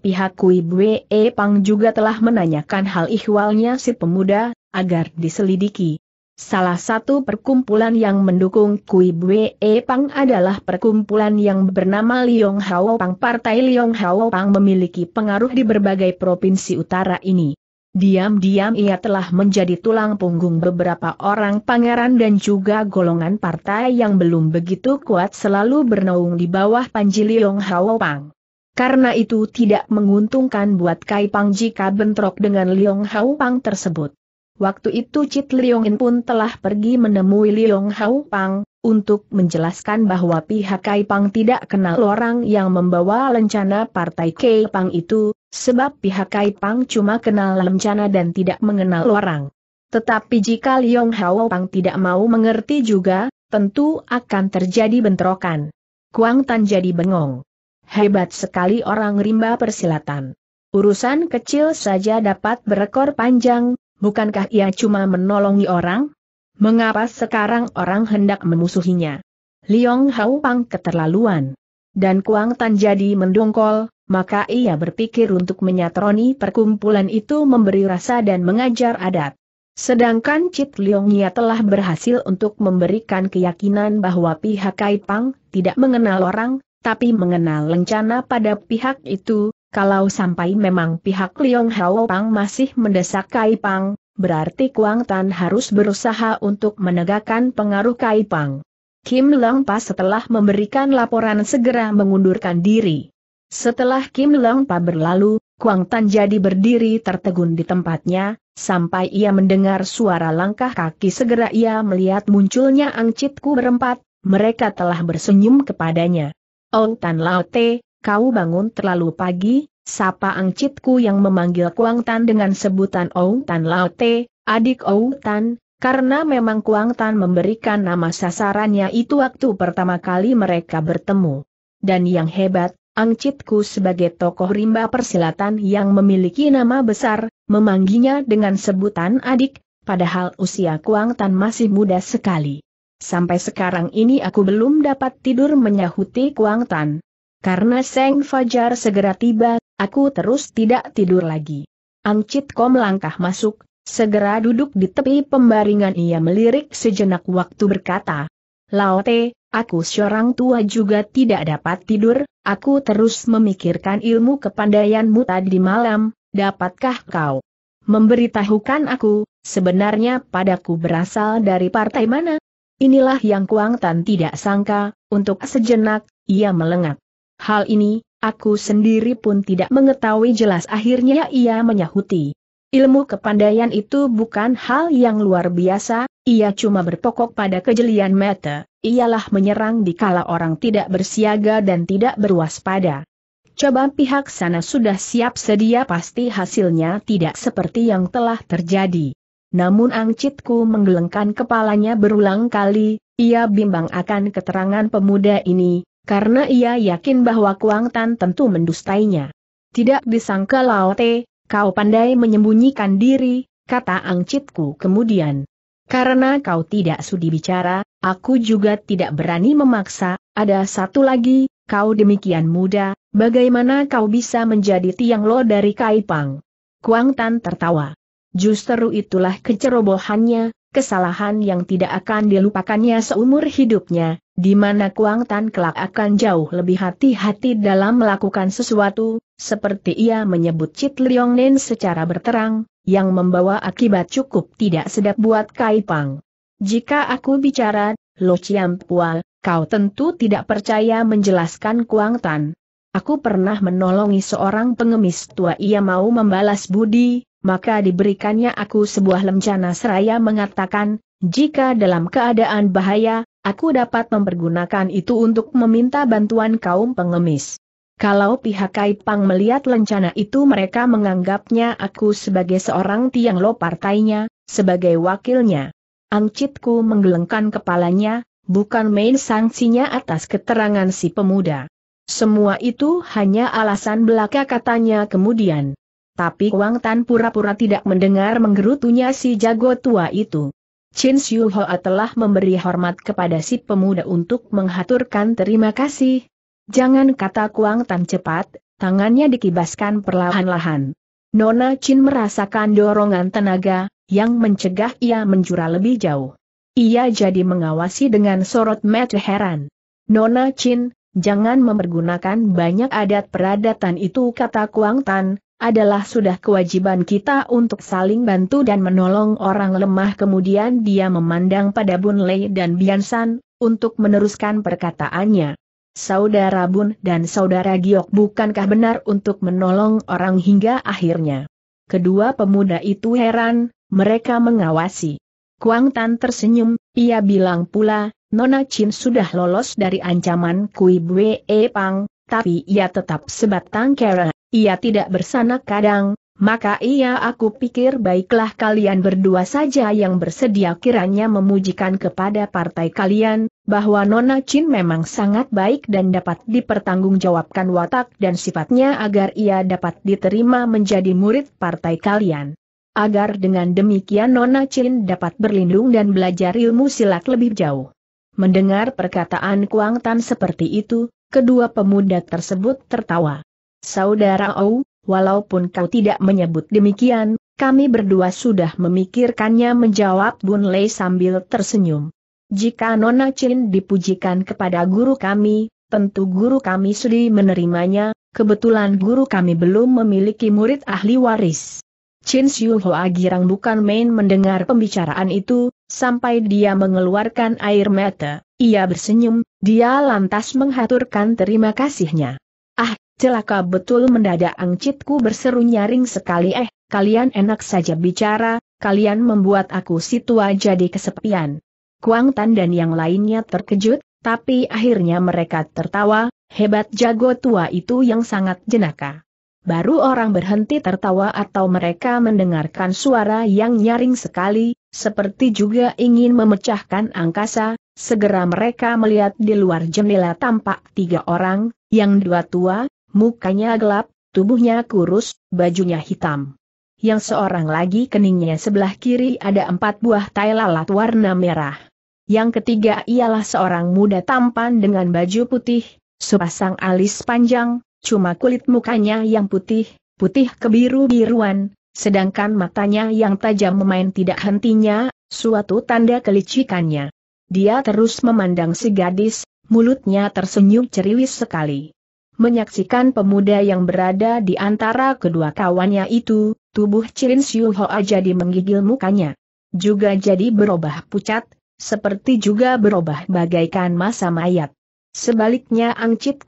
pihak Kui Bwe e Pang juga telah menanyakan hal ihwalnya si pemuda, agar diselidiki. Salah satu perkumpulan yang mendukung Kui Bwe e Pang adalah perkumpulan yang bernama Liong Hao Pang. Partai Liong Hao Pang memiliki pengaruh di berbagai provinsi utara ini. Diam-diam ia telah menjadi tulang punggung beberapa orang pangeran dan juga golongan partai yang belum begitu kuat selalu bernaung di bawah Panji Liong Hao Pang. Karena itu tidak menguntungkan buat Kai Pang jika bentrok dengan Liong Hau Pang tersebut. Waktu itu Cit In pun telah pergi menemui Liong Hau Pang, untuk menjelaskan bahwa pihak Kai Pang tidak kenal orang yang membawa lencana partai Kai Pang itu, sebab pihak Kai Pang cuma kenal lencana dan tidak mengenal orang. Tetapi jika Liong Hao Pang tidak mau mengerti juga, tentu akan terjadi bentrokan. Kuang Tan jadi bengong. Hebat sekali orang rimba persilatan. Urusan kecil saja dapat berekor panjang, bukankah ia cuma menolongi orang? Mengapa sekarang orang hendak memusuhinya? Liong Hau Pang keterlaluan. Dan Kuang Tan jadi mendongkol, maka ia berpikir untuk menyatroni perkumpulan itu memberi rasa dan mengajar adat. Sedangkan Cit ia telah berhasil untuk memberikan keyakinan bahwa pihak Kai Pang tidak mengenal orang, tapi mengenal lencana pada pihak itu, kalau sampai memang pihak Liong Hao Pang masih mendesak Kai Pang, berarti Kuang Tan harus berusaha untuk menegakkan pengaruh Kai Pang. Kim Leong Pa setelah memberikan laporan segera mengundurkan diri. Setelah Kim Leong Pa berlalu, Kuang Tan jadi berdiri tertegun di tempatnya, sampai ia mendengar suara langkah kaki segera ia melihat munculnya Ang Ku berempat, mereka telah bersenyum kepadanya. Ong Tan Lao Te, kau bangun terlalu pagi, sapa angcitku yang memanggil Kuang Tan dengan sebutan Ong Tan Lao Te, adik Ong Tan, karena memang Kuang Tan memberikan nama sasarannya itu waktu pertama kali mereka bertemu. Dan yang hebat, Angcitku sebagai tokoh rimba persilatan yang memiliki nama besar, memanggilnya dengan sebutan adik, padahal usia Kuang Tan masih muda sekali. Sampai sekarang ini aku belum dapat tidur menyahuti Kuang Tan. Karena Seng Fajar segera tiba, aku terus tidak tidur lagi. Angcit Ko melangkah masuk, segera duduk di tepi pembaringan ia melirik sejenak waktu berkata, Laote, aku seorang tua juga tidak dapat tidur, aku terus memikirkan ilmu kepandaianmu tadi malam, dapatkah kau memberitahukan aku, sebenarnya padaku berasal dari partai mana? Inilah yang Kuang Tan tidak sangka, untuk sejenak, ia melengak. Hal ini, aku sendiri pun tidak mengetahui jelas akhirnya ia menyahuti. Ilmu kepandaian itu bukan hal yang luar biasa, ia cuma berpokok pada kejelian mata, ialah menyerang dikala orang tidak bersiaga dan tidak berwaspada. Coba pihak sana sudah siap sedia pasti hasilnya tidak seperti yang telah terjadi. Namun Angcitku menggelengkan kepalanya berulang kali, ia bimbang akan keterangan pemuda ini, karena ia yakin bahwa Kuang Tan tentu mendustainya. Tidak disangka Te, kau pandai menyembunyikan diri, kata Angcitku kemudian. Karena kau tidak sudi bicara, aku juga tidak berani memaksa, ada satu lagi, kau demikian muda, bagaimana kau bisa menjadi tiang lo dari Kaipang? Kuang Tan tertawa. Justru itulah kecerobohannya, kesalahan yang tidak akan dilupakannya seumur hidupnya, di mana Kuang Tan kelak akan jauh lebih hati-hati dalam melakukan sesuatu, seperti ia menyebut Cit Leong Nen secara berterang, yang membawa akibat cukup tidak sedap buat Kai Pang. Jika aku bicara, Lo Chiam Pual, kau tentu tidak percaya menjelaskan Kuang Tan. Aku pernah menolongi seorang pengemis tua ia mau membalas budi, maka diberikannya aku sebuah lencana seraya mengatakan, jika dalam keadaan bahaya, aku dapat mempergunakan itu untuk meminta bantuan kaum pengemis. Kalau pihak Kaipang melihat lencana itu mereka menganggapnya aku sebagai seorang tiang lo partainya, sebagai wakilnya. Angcitku menggelengkan kepalanya, bukan main sanksinya atas keterangan si pemuda. Semua itu hanya alasan belaka katanya kemudian tapi Wang Tan pura-pura tidak mendengar menggerutunya si jago tua itu. Chin Xiu Hoa telah memberi hormat kepada si pemuda untuk menghaturkan terima kasih. Jangan kata Kuang Tan cepat, tangannya dikibaskan perlahan-lahan. Nona Chin merasakan dorongan tenaga, yang mencegah ia menjura lebih jauh. Ia jadi mengawasi dengan sorot mata heran. Nona Chin, jangan mempergunakan banyak adat peradatan itu kata Kuang Tan, adalah sudah kewajiban kita untuk saling bantu dan menolong orang lemah. Kemudian dia memandang pada Bun Lei dan Bian San untuk meneruskan perkataannya. Saudara Bun dan Saudara Giok bukankah benar untuk menolong orang hingga akhirnya? Kedua pemuda itu heran, mereka mengawasi. Kuang Tan tersenyum, ia bilang pula, Nona Chin sudah lolos dari ancaman Kui Bue Pang, tapi ia tetap sebatang kera. Ia tidak bersanak kadang, maka ia aku pikir baiklah kalian berdua saja yang bersedia kiranya memujikan kepada partai kalian, bahwa Nona Chin memang sangat baik dan dapat dipertanggungjawabkan watak dan sifatnya agar ia dapat diterima menjadi murid partai kalian agar dengan demikian Nona Chin dapat berlindung dan belajar ilmu silat lebih jauh. Mendengar perkataan Kuang Tan seperti itu, kedua pemuda tersebut tertawa. Saudara Ou, walaupun kau tidak menyebut demikian, kami berdua sudah memikirkannya menjawab Bun Lei sambil tersenyum. Jika Nona Chin dipujikan kepada guru kami, tentu guru kami sudi menerimanya, kebetulan guru kami belum memiliki murid ahli waris. Chin Siu Hoa Girang bukan main mendengar pembicaraan itu, sampai dia mengeluarkan air mata, ia bersenyum, dia lantas menghaturkan terima kasihnya. Celaka betul mendadak angcitku berseru nyaring sekali eh, kalian enak saja bicara, kalian membuat aku situa jadi kesepian. Kuang Tan dan yang lainnya terkejut, tapi akhirnya mereka tertawa, hebat jago tua itu yang sangat jenaka. Baru orang berhenti tertawa atau mereka mendengarkan suara yang nyaring sekali, seperti juga ingin memecahkan angkasa, segera mereka melihat di luar jendela tampak tiga orang, yang dua tua, Mukanya gelap, tubuhnya kurus, bajunya hitam. Yang seorang lagi keningnya sebelah kiri ada empat buah tai lalat warna merah. Yang ketiga ialah seorang muda tampan dengan baju putih, sepasang alis panjang, cuma kulit mukanya yang putih, putih kebiru-biruan, sedangkan matanya yang tajam memain tidak hentinya, suatu tanda kelicikannya. Dia terus memandang si gadis, mulutnya tersenyum ceriwis sekali menyaksikan pemuda yang berada di antara kedua kawannya itu, tubuh Chin Siu Hoa jadi menggigil mukanya. Juga jadi berubah pucat, seperti juga berubah bagaikan masa mayat. Sebaliknya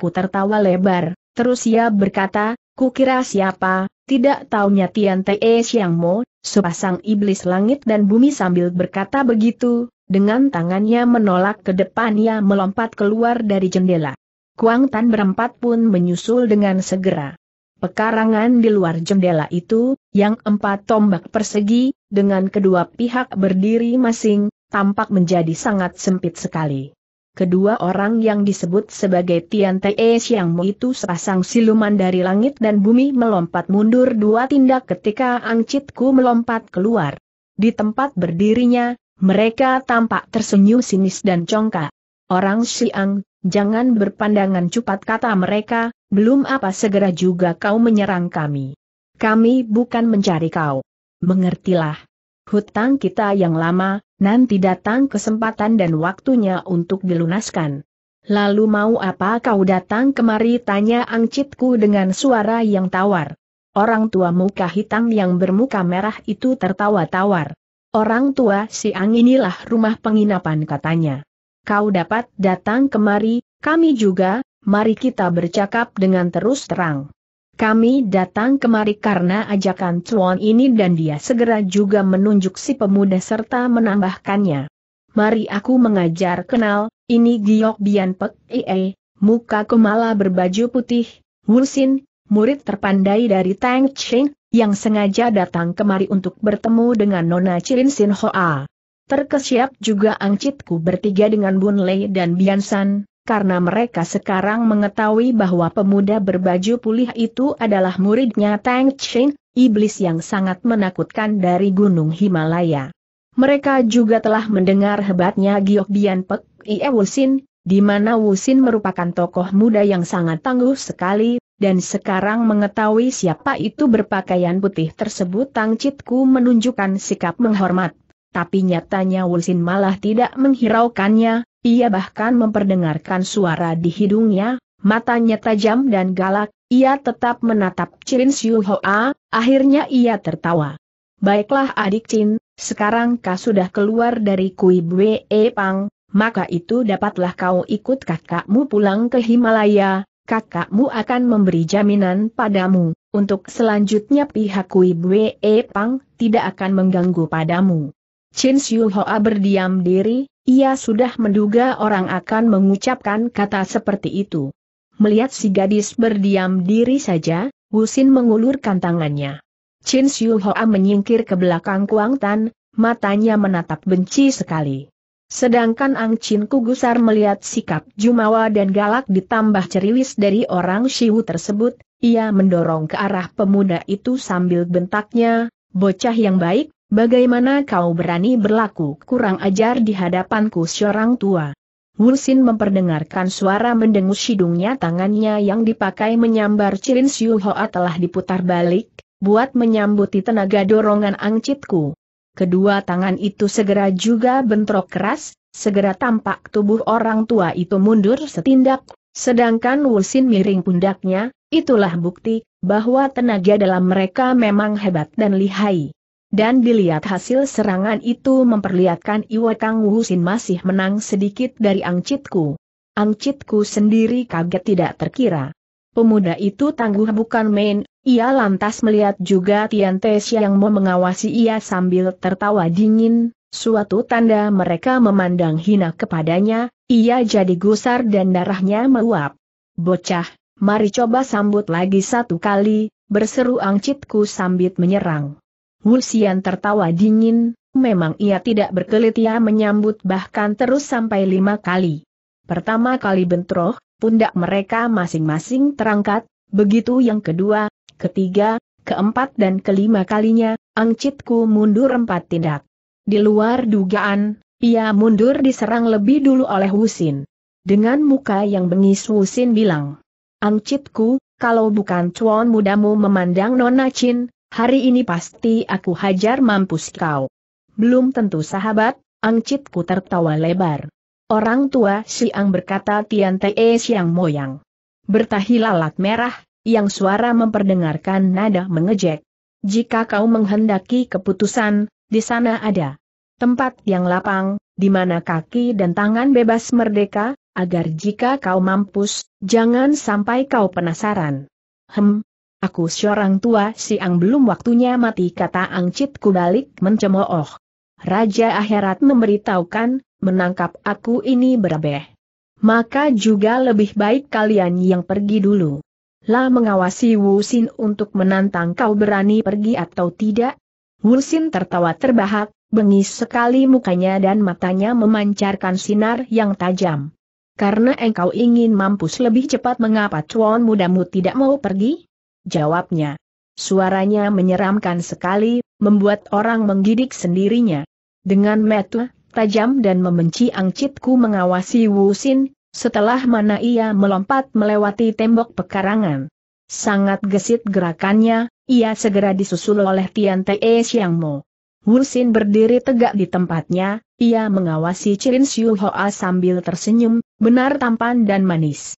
ku tertawa lebar, terus ia berkata, kukira siapa, tidak taunya Tian Te Siang Mo, sepasang iblis langit dan bumi sambil berkata begitu, dengan tangannya menolak ke depan ia melompat keluar dari jendela. Kuang Tan berempat pun menyusul dengan segera. Pekarangan di luar jendela itu, yang empat tombak persegi, dengan kedua pihak berdiri masing, tampak menjadi sangat sempit sekali. Kedua orang yang disebut sebagai Tian Te Siang Mo itu sepasang siluman dari langit dan bumi melompat mundur dua tindak ketika Chit Ku melompat keluar. Di tempat berdirinya, mereka tampak tersenyum sinis dan congkak. Orang Siang Jangan berpandangan cepat kata mereka, belum apa segera juga kau menyerang kami. Kami bukan mencari kau. Mengertilah. Hutang kita yang lama, nanti datang kesempatan dan waktunya untuk dilunaskan. Lalu mau apa kau datang kemari tanya angcitku dengan suara yang tawar. Orang tua muka hitam yang bermuka merah itu tertawa tawar. Orang tua si Ang inilah rumah penginapan katanya kau dapat datang kemari, kami juga, mari kita bercakap dengan terus terang. Kami datang kemari karena ajakan Chuan ini dan dia segera juga menunjuk si pemuda serta menambahkannya. Mari aku mengajar kenal, ini Giok Bian Pek Ie, e, muka kemala berbaju putih, Wulsin, murid terpandai dari Tang Ching, yang sengaja datang kemari untuk bertemu dengan Nona Chilin Sin Hoa. Terkesiap juga angcitku bertiga dengan Bun Lei dan Biansan, karena mereka sekarang mengetahui bahwa pemuda berbaju pulih itu adalah muridnya Tang Chen, iblis yang sangat menakutkan dari Gunung Himalaya. Mereka juga telah mendengar hebatnya Giok Bian Pek Ie Wusin, di mana Wusin merupakan tokoh muda yang sangat tangguh sekali, dan sekarang mengetahui siapa itu berpakaian putih tersebut Tang Chitku menunjukkan sikap menghormat tapi nyatanya Wulsin malah tidak menghiraukannya, ia bahkan memperdengarkan suara di hidungnya, matanya tajam dan galak, ia tetap menatap Chin Siu Hoa, akhirnya ia tertawa. Baiklah adik Chin, sekarang kau sudah keluar dari Kui Bwe e Pang, maka itu dapatlah kau ikut kakakmu pulang ke Himalaya, kakakmu akan memberi jaminan padamu, untuk selanjutnya pihak Kui Bwe e Pang tidak akan mengganggu padamu. Chin Siu Hoa berdiam diri, ia sudah menduga orang akan mengucapkan kata seperti itu. Melihat si gadis berdiam diri saja, Xin mengulurkan tangannya. Chin Siu Hoa menyingkir ke belakang Kuang Tan, matanya menatap benci sekali. Sedangkan Ang Chin Kugusar melihat sikap Jumawa dan galak ditambah ceriwis dari orang Siu tersebut, ia mendorong ke arah pemuda itu sambil bentaknya, bocah yang baik, Bagaimana kau berani berlaku kurang ajar di hadapanku seorang tua? Wulsin memperdengarkan suara mendengus hidungnya tangannya yang dipakai menyambar Cirin Siu Hoa telah diputar balik, buat menyambuti tenaga dorongan angcitku. Kedua tangan itu segera juga bentrok keras, segera tampak tubuh orang tua itu mundur setindak, sedangkan Wulsin miring pundaknya, itulah bukti, bahwa tenaga dalam mereka memang hebat dan lihai. Dan dilihat hasil serangan itu memperlihatkan Iwa Kang Wuhusin masih menang sedikit dari Angcitku. Angcitku sendiri kaget tidak terkira. Pemuda itu tangguh bukan main, ia lantas melihat juga Tian Tesha yang mau mengawasi ia sambil tertawa dingin, suatu tanda mereka memandang hina kepadanya, ia jadi gusar dan darahnya meluap. Bocah, mari coba sambut lagi satu kali, berseru Angcitku sambil menyerang. Wulsian tertawa dingin, memang ia tidak berkelit ia menyambut bahkan terus sampai lima kali. Pertama kali bentroh, pundak mereka masing-masing terangkat, begitu yang kedua, ketiga, keempat dan kelima kalinya, Angcitku mundur empat tindak. Di luar dugaan, ia mundur diserang lebih dulu oleh Wusin. Dengan muka yang bengis Wusin bilang, Angcitku, kalau bukan cuan mudamu memandang Nona Chin, Hari ini pasti aku hajar mampus kau. Belum tentu sahabat, angcitku tertawa lebar. Orang tua siang berkata Tian Te siang moyang. Bertahi lalat merah, yang suara memperdengarkan nada mengejek. Jika kau menghendaki keputusan, di sana ada tempat yang lapang, di mana kaki dan tangan bebas merdeka, agar jika kau mampus, jangan sampai kau penasaran. Hem, Aku seorang tua siang belum waktunya mati kata Angcit ku balik mencemooh. Raja akhirat memberitahukan, menangkap aku ini berbeh. Maka juga lebih baik kalian yang pergi dulu. Lah mengawasi Wusin untuk menantang kau berani pergi atau tidak? Wusin tertawa terbahak, bengis sekali mukanya dan matanya memancarkan sinar yang tajam. Karena engkau ingin mampus lebih cepat mengapa cuan mudamu tidak mau pergi? jawabnya. Suaranya menyeramkan sekali, membuat orang menggidik sendirinya. Dengan metu, tajam dan membenci Angcitku mengawasi Wusin, setelah mana ia melompat melewati tembok pekarangan. Sangat gesit gerakannya, ia segera disusul oleh Tian Te Xiangmo. Wusin berdiri tegak di tempatnya, ia mengawasi Cirin Siu Hoa sambil tersenyum, benar tampan dan manis.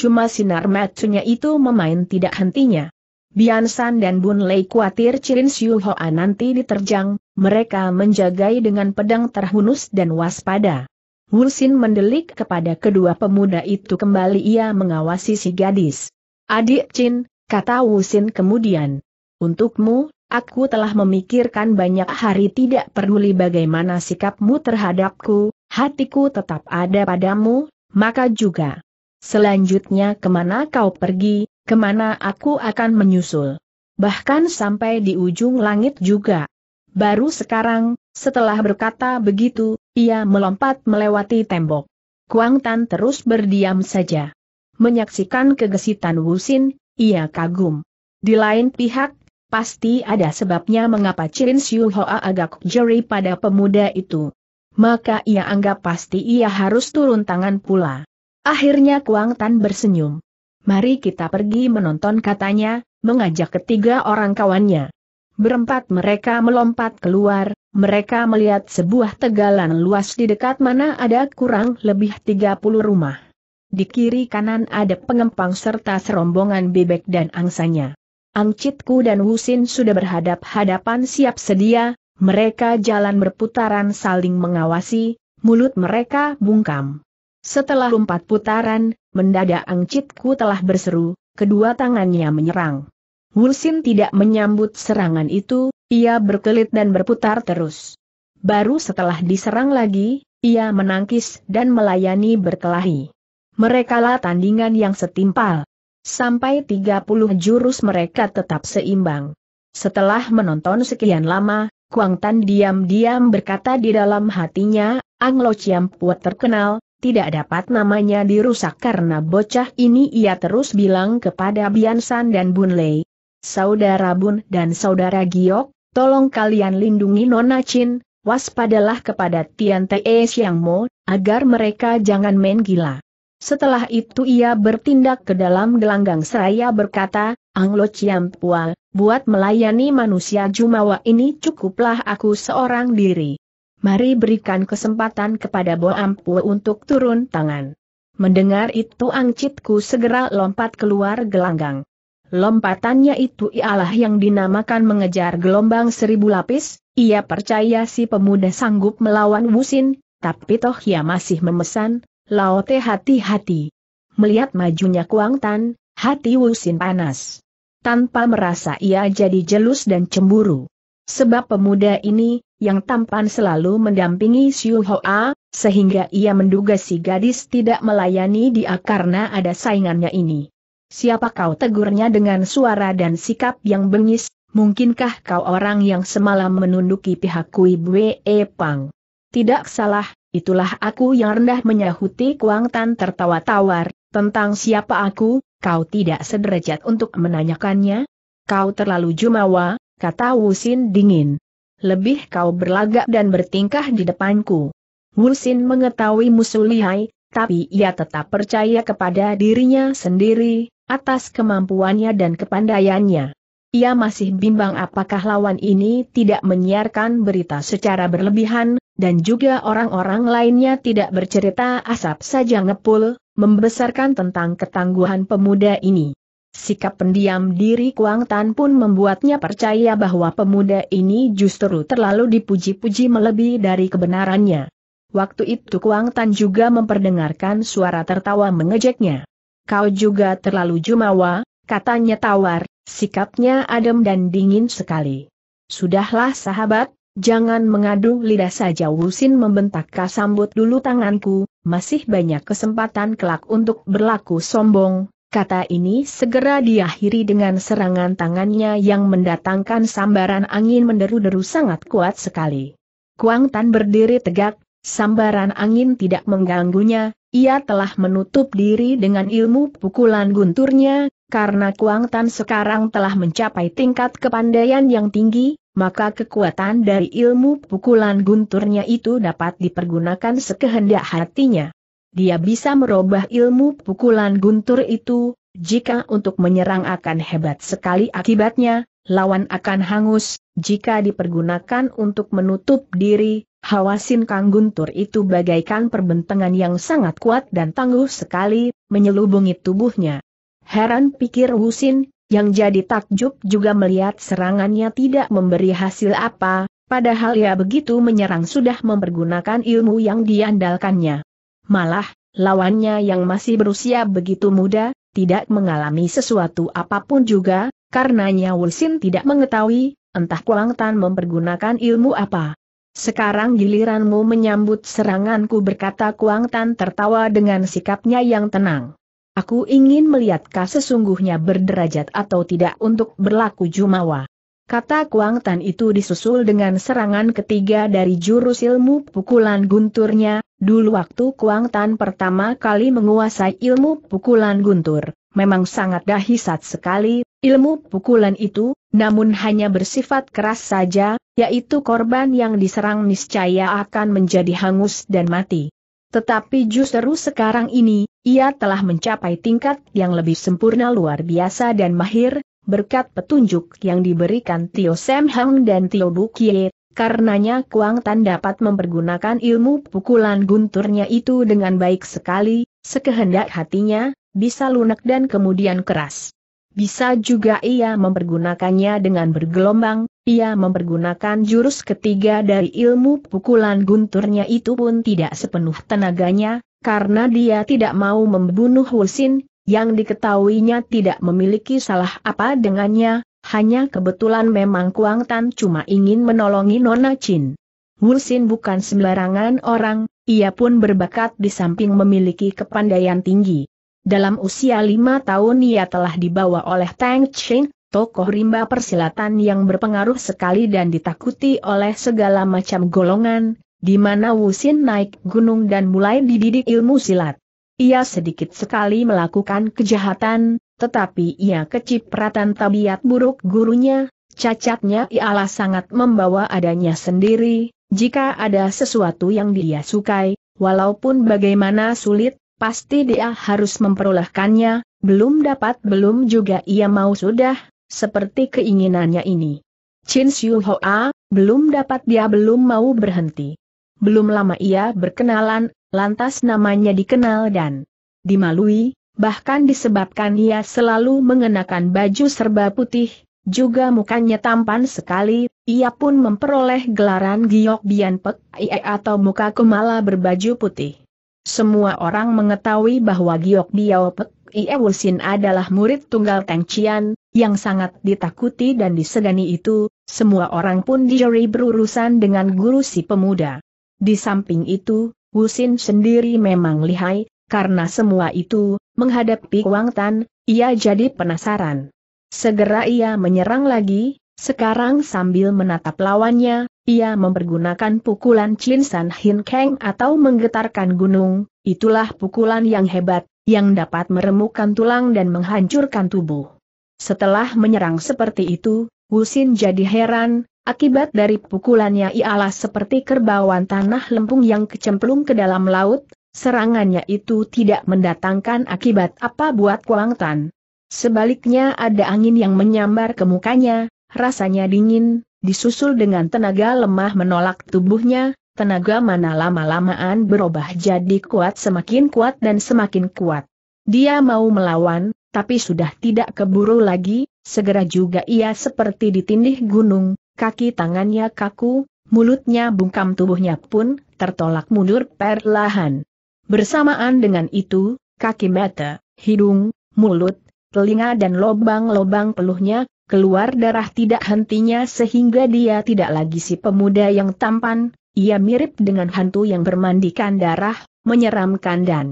Cuma sinar matunya itu memain tidak hentinya. Bian San dan Bun Lei khawatir Cirin Siu Hoa nanti diterjang, mereka menjagai dengan pedang terhunus dan waspada. Wu Xin mendelik kepada kedua pemuda itu kembali ia mengawasi si gadis. Adik Chin, kata Wu Xin kemudian. Untukmu, aku telah memikirkan banyak hari tidak peduli bagaimana sikapmu terhadapku, hatiku tetap ada padamu, maka juga. Selanjutnya kemana kau pergi, kemana aku akan menyusul. Bahkan sampai di ujung langit juga. Baru sekarang, setelah berkata begitu, ia melompat melewati tembok. Kuang Tan terus berdiam saja. Menyaksikan kegesitan Wusin, ia kagum. Di lain pihak, pasti ada sebabnya mengapa Cirin Siu Hoa agak jeri pada pemuda itu. Maka ia anggap pasti ia harus turun tangan pula. Akhirnya Kuang Tan bersenyum. Mari kita pergi menonton katanya, mengajak ketiga orang kawannya. Berempat mereka melompat keluar, mereka melihat sebuah tegalan luas di dekat mana ada kurang lebih 30 rumah. Di kiri kanan ada pengempang serta serombongan bebek dan angsanya. Angcitku dan Husin sudah berhadap-hadapan siap sedia, mereka jalan berputaran saling mengawasi, mulut mereka bungkam. Setelah empat putaran, mendadak Angcitku telah berseru, kedua tangannya menyerang. Wulsin tidak menyambut serangan itu, ia berkelit dan berputar terus. Baru setelah diserang lagi, ia menangkis dan melayani berkelahi. Merekalah tandingan yang setimpal. Sampai 30 jurus mereka tetap seimbang. Setelah menonton sekian lama, Kuang Tan diam-diam berkata di dalam hatinya, Anglo Chiam Puat terkenal, tidak dapat namanya dirusak karena bocah ini ia terus bilang kepada Biansan dan Bun Lei. Saudara Bun dan Saudara Giok, tolong kalian lindungi Nona Chin, waspadalah kepada Tian Te Xiang Mo, agar mereka jangan main gila. Setelah itu ia bertindak ke dalam gelanggang seraya berkata, Anglo Chiam Pua, buat melayani manusia Jumawa ini cukuplah aku seorang diri. Mari berikan kesempatan kepada Bo Ampu untuk turun tangan. Mendengar itu Angcitku segera lompat keluar gelanggang. Lompatannya itu ialah yang dinamakan mengejar gelombang seribu lapis, ia percaya si pemuda sanggup melawan Wusin, tapi toh ia masih memesan, Laote hati-hati. Melihat majunya Kuang Tan, hati Wusin panas. Tanpa merasa ia jadi jelus dan cemburu. Sebab pemuda ini, yang tampan selalu mendampingi Xiu Hoa, sehingga ia menduga si gadis tidak melayani dia karena ada saingannya ini. Siapa kau tegurnya dengan suara dan sikap yang bengis, mungkinkah kau orang yang semalam menunduki pihak Kui Bwe e Pang? Tidak salah, itulah aku yang rendah menyahuti Kuang Tan tertawa tawar, tentang siapa aku, kau tidak sederajat untuk menanyakannya? Kau terlalu jumawa, kata Wusin dingin lebih kau berlagak dan bertingkah di depanku. Wusin mengetahui musuh lihai, tapi ia tetap percaya kepada dirinya sendiri, atas kemampuannya dan kepandaiannya. Ia masih bimbang apakah lawan ini tidak menyiarkan berita secara berlebihan, dan juga orang-orang lainnya tidak bercerita asap saja ngepul, membesarkan tentang ketangguhan pemuda ini. Sikap pendiam diri Kuang Tan pun membuatnya percaya bahwa pemuda ini justru terlalu dipuji-puji melebihi dari kebenarannya. Waktu itu Kuang Tan juga memperdengarkan suara tertawa mengejeknya. Kau juga terlalu jumawa, katanya tawar, sikapnya adem dan dingin sekali. Sudahlah sahabat, jangan mengadu lidah saja Wusin membentak kasambut dulu tanganku, masih banyak kesempatan kelak untuk berlaku sombong, Kata ini segera diakhiri dengan serangan tangannya yang mendatangkan sambaran angin menderu-deru sangat kuat sekali. Kuang Tan berdiri tegak, sambaran angin tidak mengganggunya, ia telah menutup diri dengan ilmu pukulan gunturnya, karena Kuang Tan sekarang telah mencapai tingkat kepandaian yang tinggi, maka kekuatan dari ilmu pukulan gunturnya itu dapat dipergunakan sekehendak hatinya. Dia bisa merubah ilmu pukulan guntur itu, jika untuk menyerang akan hebat sekali akibatnya, lawan akan hangus, jika dipergunakan untuk menutup diri, hawasin Kang Guntur itu bagaikan perbentengan yang sangat kuat dan tangguh sekali, menyelubungi tubuhnya. Heran pikir Husin, yang jadi takjub juga melihat serangannya tidak memberi hasil apa, padahal ia begitu menyerang sudah mempergunakan ilmu yang diandalkannya malah, lawannya yang masih berusia begitu muda, tidak mengalami sesuatu apapun juga, karenanya Wulsin tidak mengetahui, entah Kuang Tan mempergunakan ilmu apa. Sekarang giliranmu menyambut seranganku berkata Kuang Tan tertawa dengan sikapnya yang tenang. Aku ingin melihatkah sesungguhnya berderajat atau tidak untuk berlaku jumawa. Kata Kuang Tan itu disusul dengan serangan ketiga dari jurus ilmu pukulan gunturnya, Dulu waktu Kuang Tan pertama kali menguasai ilmu pukulan guntur, memang sangat dahsyat sekali, ilmu pukulan itu, namun hanya bersifat keras saja, yaitu korban yang diserang niscaya akan menjadi hangus dan mati. Tetapi justru sekarang ini, ia telah mencapai tingkat yang lebih sempurna luar biasa dan mahir, berkat petunjuk yang diberikan Tio Sam Hang dan Tio Bukie, Karenanya Kuang Tan dapat mempergunakan ilmu pukulan gunturnya itu dengan baik sekali, sekehendak hatinya, bisa lunak dan kemudian keras. Bisa juga ia mempergunakannya dengan bergelombang, ia mempergunakan jurus ketiga dari ilmu pukulan gunturnya itu pun tidak sepenuh tenaganya, karena dia tidak mau membunuh Husin, yang diketahuinya tidak memiliki salah apa dengannya, hanya kebetulan memang Kuang Tan cuma ingin menolongi Nona Chin. Wu Xin bukan sembarangan orang, ia pun berbakat di samping memiliki kepandaian tinggi. Dalam usia lima tahun ia telah dibawa oleh Tang Cheng, tokoh rimba persilatan yang berpengaruh sekali dan ditakuti oleh segala macam golongan, di mana Xin naik gunung dan mulai dididik ilmu silat. Ia sedikit sekali melakukan kejahatan, tetapi ia kecipratan tabiat buruk gurunya, cacatnya ialah sangat membawa adanya sendiri, jika ada sesuatu yang dia sukai, walaupun bagaimana sulit, pasti dia harus memperolehkannya, belum dapat belum juga ia mau sudah, seperti keinginannya ini. Chin Siu Hoa, belum dapat dia belum mau berhenti. Belum lama ia berkenalan, lantas namanya dikenal dan dimalui, Bahkan disebabkan ia selalu mengenakan baju serba putih, juga mukanya tampan sekali, ia pun memperoleh gelaran Giok Bian Pek atau muka kemala berbaju putih. Semua orang mengetahui bahwa Giok Biao Pek Ie Wusin adalah murid tunggal Teng Chian, yang sangat ditakuti dan disegani itu, semua orang pun dijeri berurusan dengan guru si pemuda. Di samping itu, Wusin sendiri memang lihai, karena semua itu, Menghadapi Wang Tan, ia jadi penasaran. Segera ia menyerang lagi, sekarang sambil menatap lawannya, ia mempergunakan pukulan Chin San Hin Kang atau menggetarkan gunung, itulah pukulan yang hebat, yang dapat meremukkan tulang dan menghancurkan tubuh. Setelah menyerang seperti itu, Xin jadi heran, akibat dari pukulannya ialah seperti kerbauan tanah lempung yang kecemplung ke dalam laut, Serangannya itu tidak mendatangkan akibat apa buat Kuang Tan. Sebaliknya ada angin yang menyambar ke mukanya, rasanya dingin, disusul dengan tenaga lemah menolak tubuhnya, tenaga mana lama-lamaan berubah jadi kuat semakin kuat dan semakin kuat. Dia mau melawan, tapi sudah tidak keburu lagi, segera juga ia seperti ditindih gunung, kaki tangannya kaku, mulutnya bungkam tubuhnya pun tertolak mundur perlahan. Bersamaan dengan itu, kaki mata, hidung, mulut, telinga dan lobang-lobang peluhnya, keluar darah tidak hentinya sehingga dia tidak lagi si pemuda yang tampan, ia mirip dengan hantu yang bermandikan darah, menyeramkan dan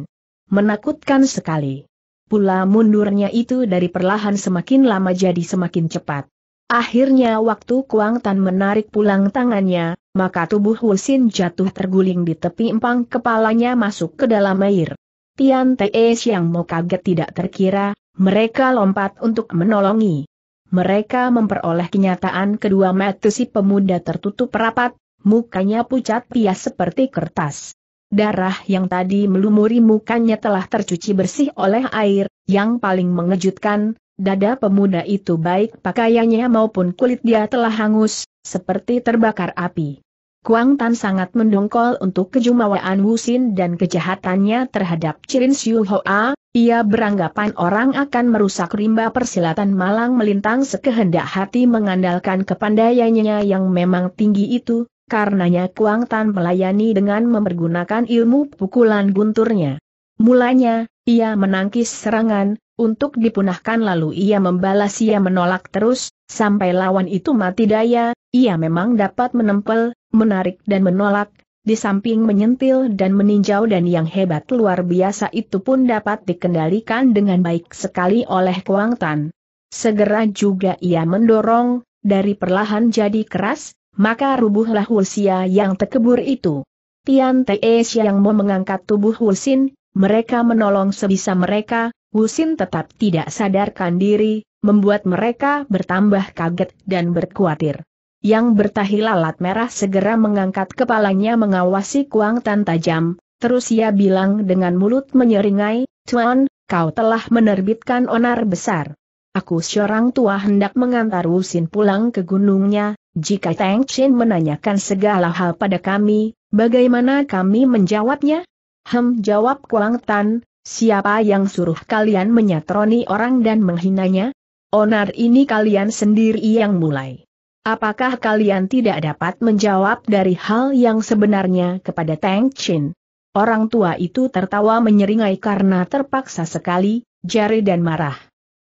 menakutkan sekali. Pula mundurnya itu dari perlahan semakin lama jadi semakin cepat. Akhirnya waktu Kuang Tan menarik pulang tangannya, maka tubuh Husin jatuh terguling di tepi empang kepalanya masuk ke dalam air. Tian Te yang mau kaget tidak terkira, mereka lompat untuk menolongi. Mereka memperoleh kenyataan kedua mata si pemuda tertutup rapat, mukanya pucat pias seperti kertas. Darah yang tadi melumuri mukanya telah tercuci bersih oleh air, yang paling mengejutkan, dada pemuda itu baik pakaiannya maupun kulit dia telah hangus, seperti terbakar api. Kuang Tan sangat mendongkol untuk kejumawaan Wusin dan kejahatannya terhadap Cirin Siu Hoa, ia beranggapan orang akan merusak rimba persilatan malang melintang sekehendak hati mengandalkan kepandaiannya yang memang tinggi itu, karenanya Kuang Tan melayani dengan mempergunakan ilmu pukulan gunturnya. Mulanya, ia menangkis serangan, untuk dipunahkan lalu ia membalas ia menolak terus, sampai lawan itu mati daya, ia memang dapat menempel, menarik dan menolak, di samping menyentil dan meninjau dan yang hebat luar biasa itu pun dapat dikendalikan dengan baik sekali oleh Kuang Tan. Segera juga ia mendorong, dari perlahan jadi keras, maka rubuhlah Hulsia yang tekebur itu. Tian Te yang mau mengangkat tubuh Hulsin, mereka menolong sebisa mereka, Hulsin tetap tidak sadarkan diri, membuat mereka bertambah kaget dan berkhawatir yang bertahi lalat merah segera mengangkat kepalanya mengawasi Kuang Tan tajam, terus ia bilang dengan mulut menyeringai, Tuan, kau telah menerbitkan onar besar. Aku seorang tua hendak mengantar Wusin pulang ke gunungnya, jika Tang Chen menanyakan segala hal pada kami, bagaimana kami menjawabnya? Hem jawab Kuang Tan, siapa yang suruh kalian menyatroni orang dan menghinanya? Onar ini kalian sendiri yang mulai. Apakah kalian tidak dapat menjawab dari hal yang sebenarnya kepada Tang Chin? Orang tua itu tertawa menyeringai karena terpaksa sekali, jari dan marah.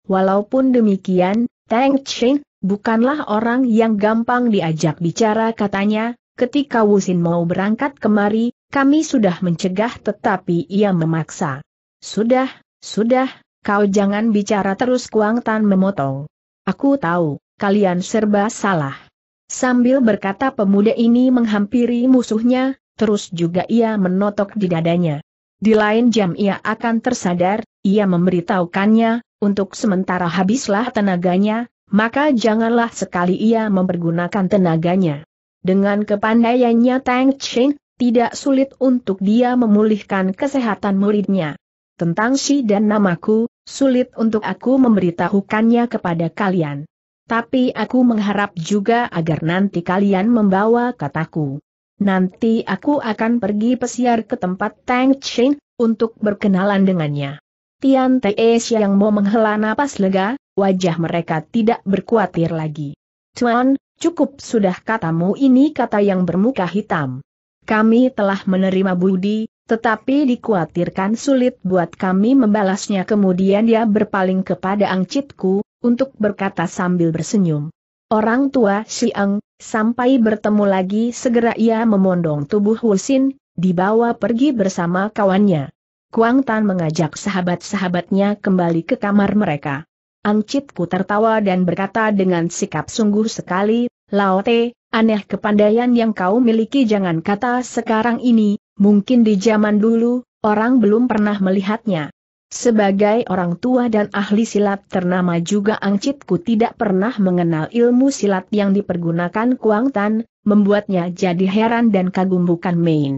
Walaupun demikian, Tang Chin bukanlah orang yang gampang diajak bicara katanya, ketika Wusin mau berangkat kemari, kami sudah mencegah tetapi ia memaksa. Sudah, sudah, kau jangan bicara terus Kuang Tan memotong. Aku tahu kalian serba salah. Sambil berkata pemuda ini menghampiri musuhnya, terus juga ia menotok di dadanya. Di lain jam ia akan tersadar, ia memberitahukannya, untuk sementara habislah tenaganya, maka janganlah sekali ia mempergunakan tenaganya. Dengan kepandaiannya Tang Cheng, tidak sulit untuk dia memulihkan kesehatan muridnya. Tentang si dan namaku, sulit untuk aku memberitahukannya kepada kalian. Tapi aku mengharap juga agar nanti kalian membawa kataku. Nanti aku akan pergi pesiar ke tempat Tang Chen, untuk berkenalan dengannya. Tian Te yang mau menghela napas lega, wajah mereka tidak berkuatir lagi. Tuan, cukup sudah katamu ini kata yang bermuka hitam. Kami telah menerima budi, tetapi dikhawatirkan sulit buat kami membalasnya kemudian dia berpaling kepada Angcitku, untuk berkata sambil bersenyum. Orang tua Siang, sampai bertemu lagi segera ia memondong tubuh Husin, dibawa pergi bersama kawannya. Kuang Tan mengajak sahabat-sahabatnya kembali ke kamar mereka. Ancitku tertawa dan berkata dengan sikap sungguh sekali, Laote, aneh kepandaian yang kau miliki jangan kata sekarang ini, mungkin di zaman dulu, orang belum pernah melihatnya. Sebagai orang tua dan ahli silat ternama juga Angcitku tidak pernah mengenal ilmu silat yang dipergunakan Kuang Tan, membuatnya jadi heran dan kagum bukan main.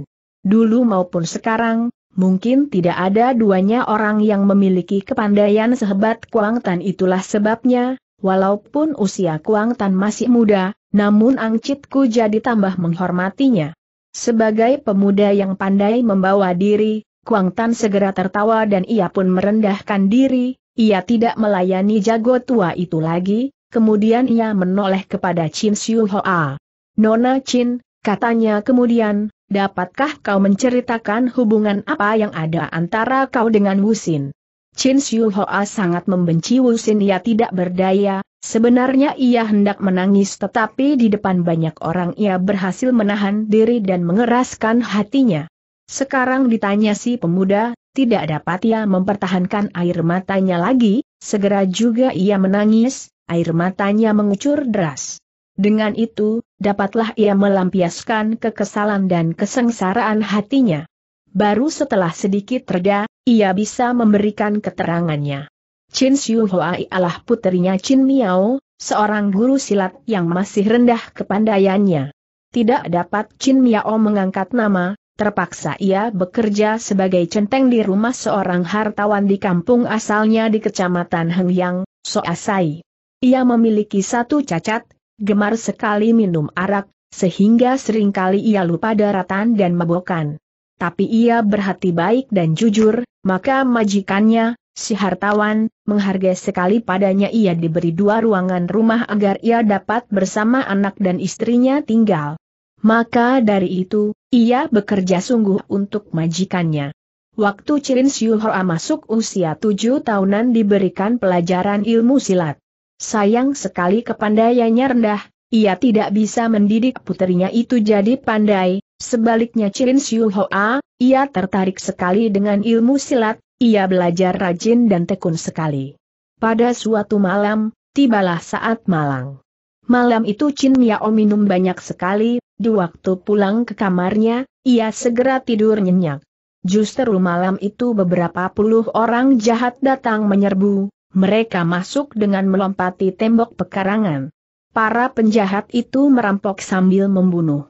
Dulu maupun sekarang, mungkin tidak ada duanya orang yang memiliki kepandaian sehebat Kuang Tan itulah sebabnya, walaupun usia Kuang Tan masih muda, namun Angcitku jadi tambah menghormatinya. Sebagai pemuda yang pandai membawa diri, Kuang Tan segera tertawa dan ia pun merendahkan diri, ia tidak melayani jago tua itu lagi, kemudian ia menoleh kepada Chin Siu Hoa. Nona Chin, katanya kemudian, dapatkah kau menceritakan hubungan apa yang ada antara kau dengan Wusin? Chin Siu Hoa sangat membenci Wusin ia tidak berdaya, sebenarnya ia hendak menangis tetapi di depan banyak orang ia berhasil menahan diri dan mengeraskan hatinya. Sekarang ditanya si pemuda, tidak dapat ia mempertahankan air matanya lagi, segera juga ia menangis, air matanya mengucur deras. Dengan itu, dapatlah ia melampiaskan kekesalan dan kesengsaraan hatinya. Baru setelah sedikit reda, ia bisa memberikan keterangannya. Chin Xiu Huai adalah puterinya Chin Miao, seorang guru silat yang masih rendah kepandaiannya. Tidak dapat Chin Miao mengangkat nama, Terpaksa ia bekerja sebagai centeng di rumah seorang hartawan di kampung asalnya di kecamatan Hengyang, Soasai. Ia memiliki satu cacat, gemar sekali minum arak, sehingga seringkali ia lupa daratan dan mabokan. Tapi ia berhati baik dan jujur, maka majikannya, si hartawan, menghargai sekali padanya ia diberi dua ruangan rumah agar ia dapat bersama anak dan istrinya tinggal. Maka dari itu, ia bekerja sungguh untuk majikannya. Waktu Cirin Siuhoa masuk usia tujuh tahunan diberikan pelajaran ilmu silat. Sayang sekali kepandaiannya rendah, ia tidak bisa mendidik putrinya itu jadi pandai, sebaliknya Cirin A, ia tertarik sekali dengan ilmu silat, ia belajar rajin dan tekun sekali. Pada suatu malam, tibalah saat malang. Malam itu Chin Miao minum banyak sekali, di waktu pulang ke kamarnya, ia segera tidur nyenyak. Justru malam itu beberapa puluh orang jahat datang menyerbu, mereka masuk dengan melompati tembok pekarangan. Para penjahat itu merampok sambil membunuh.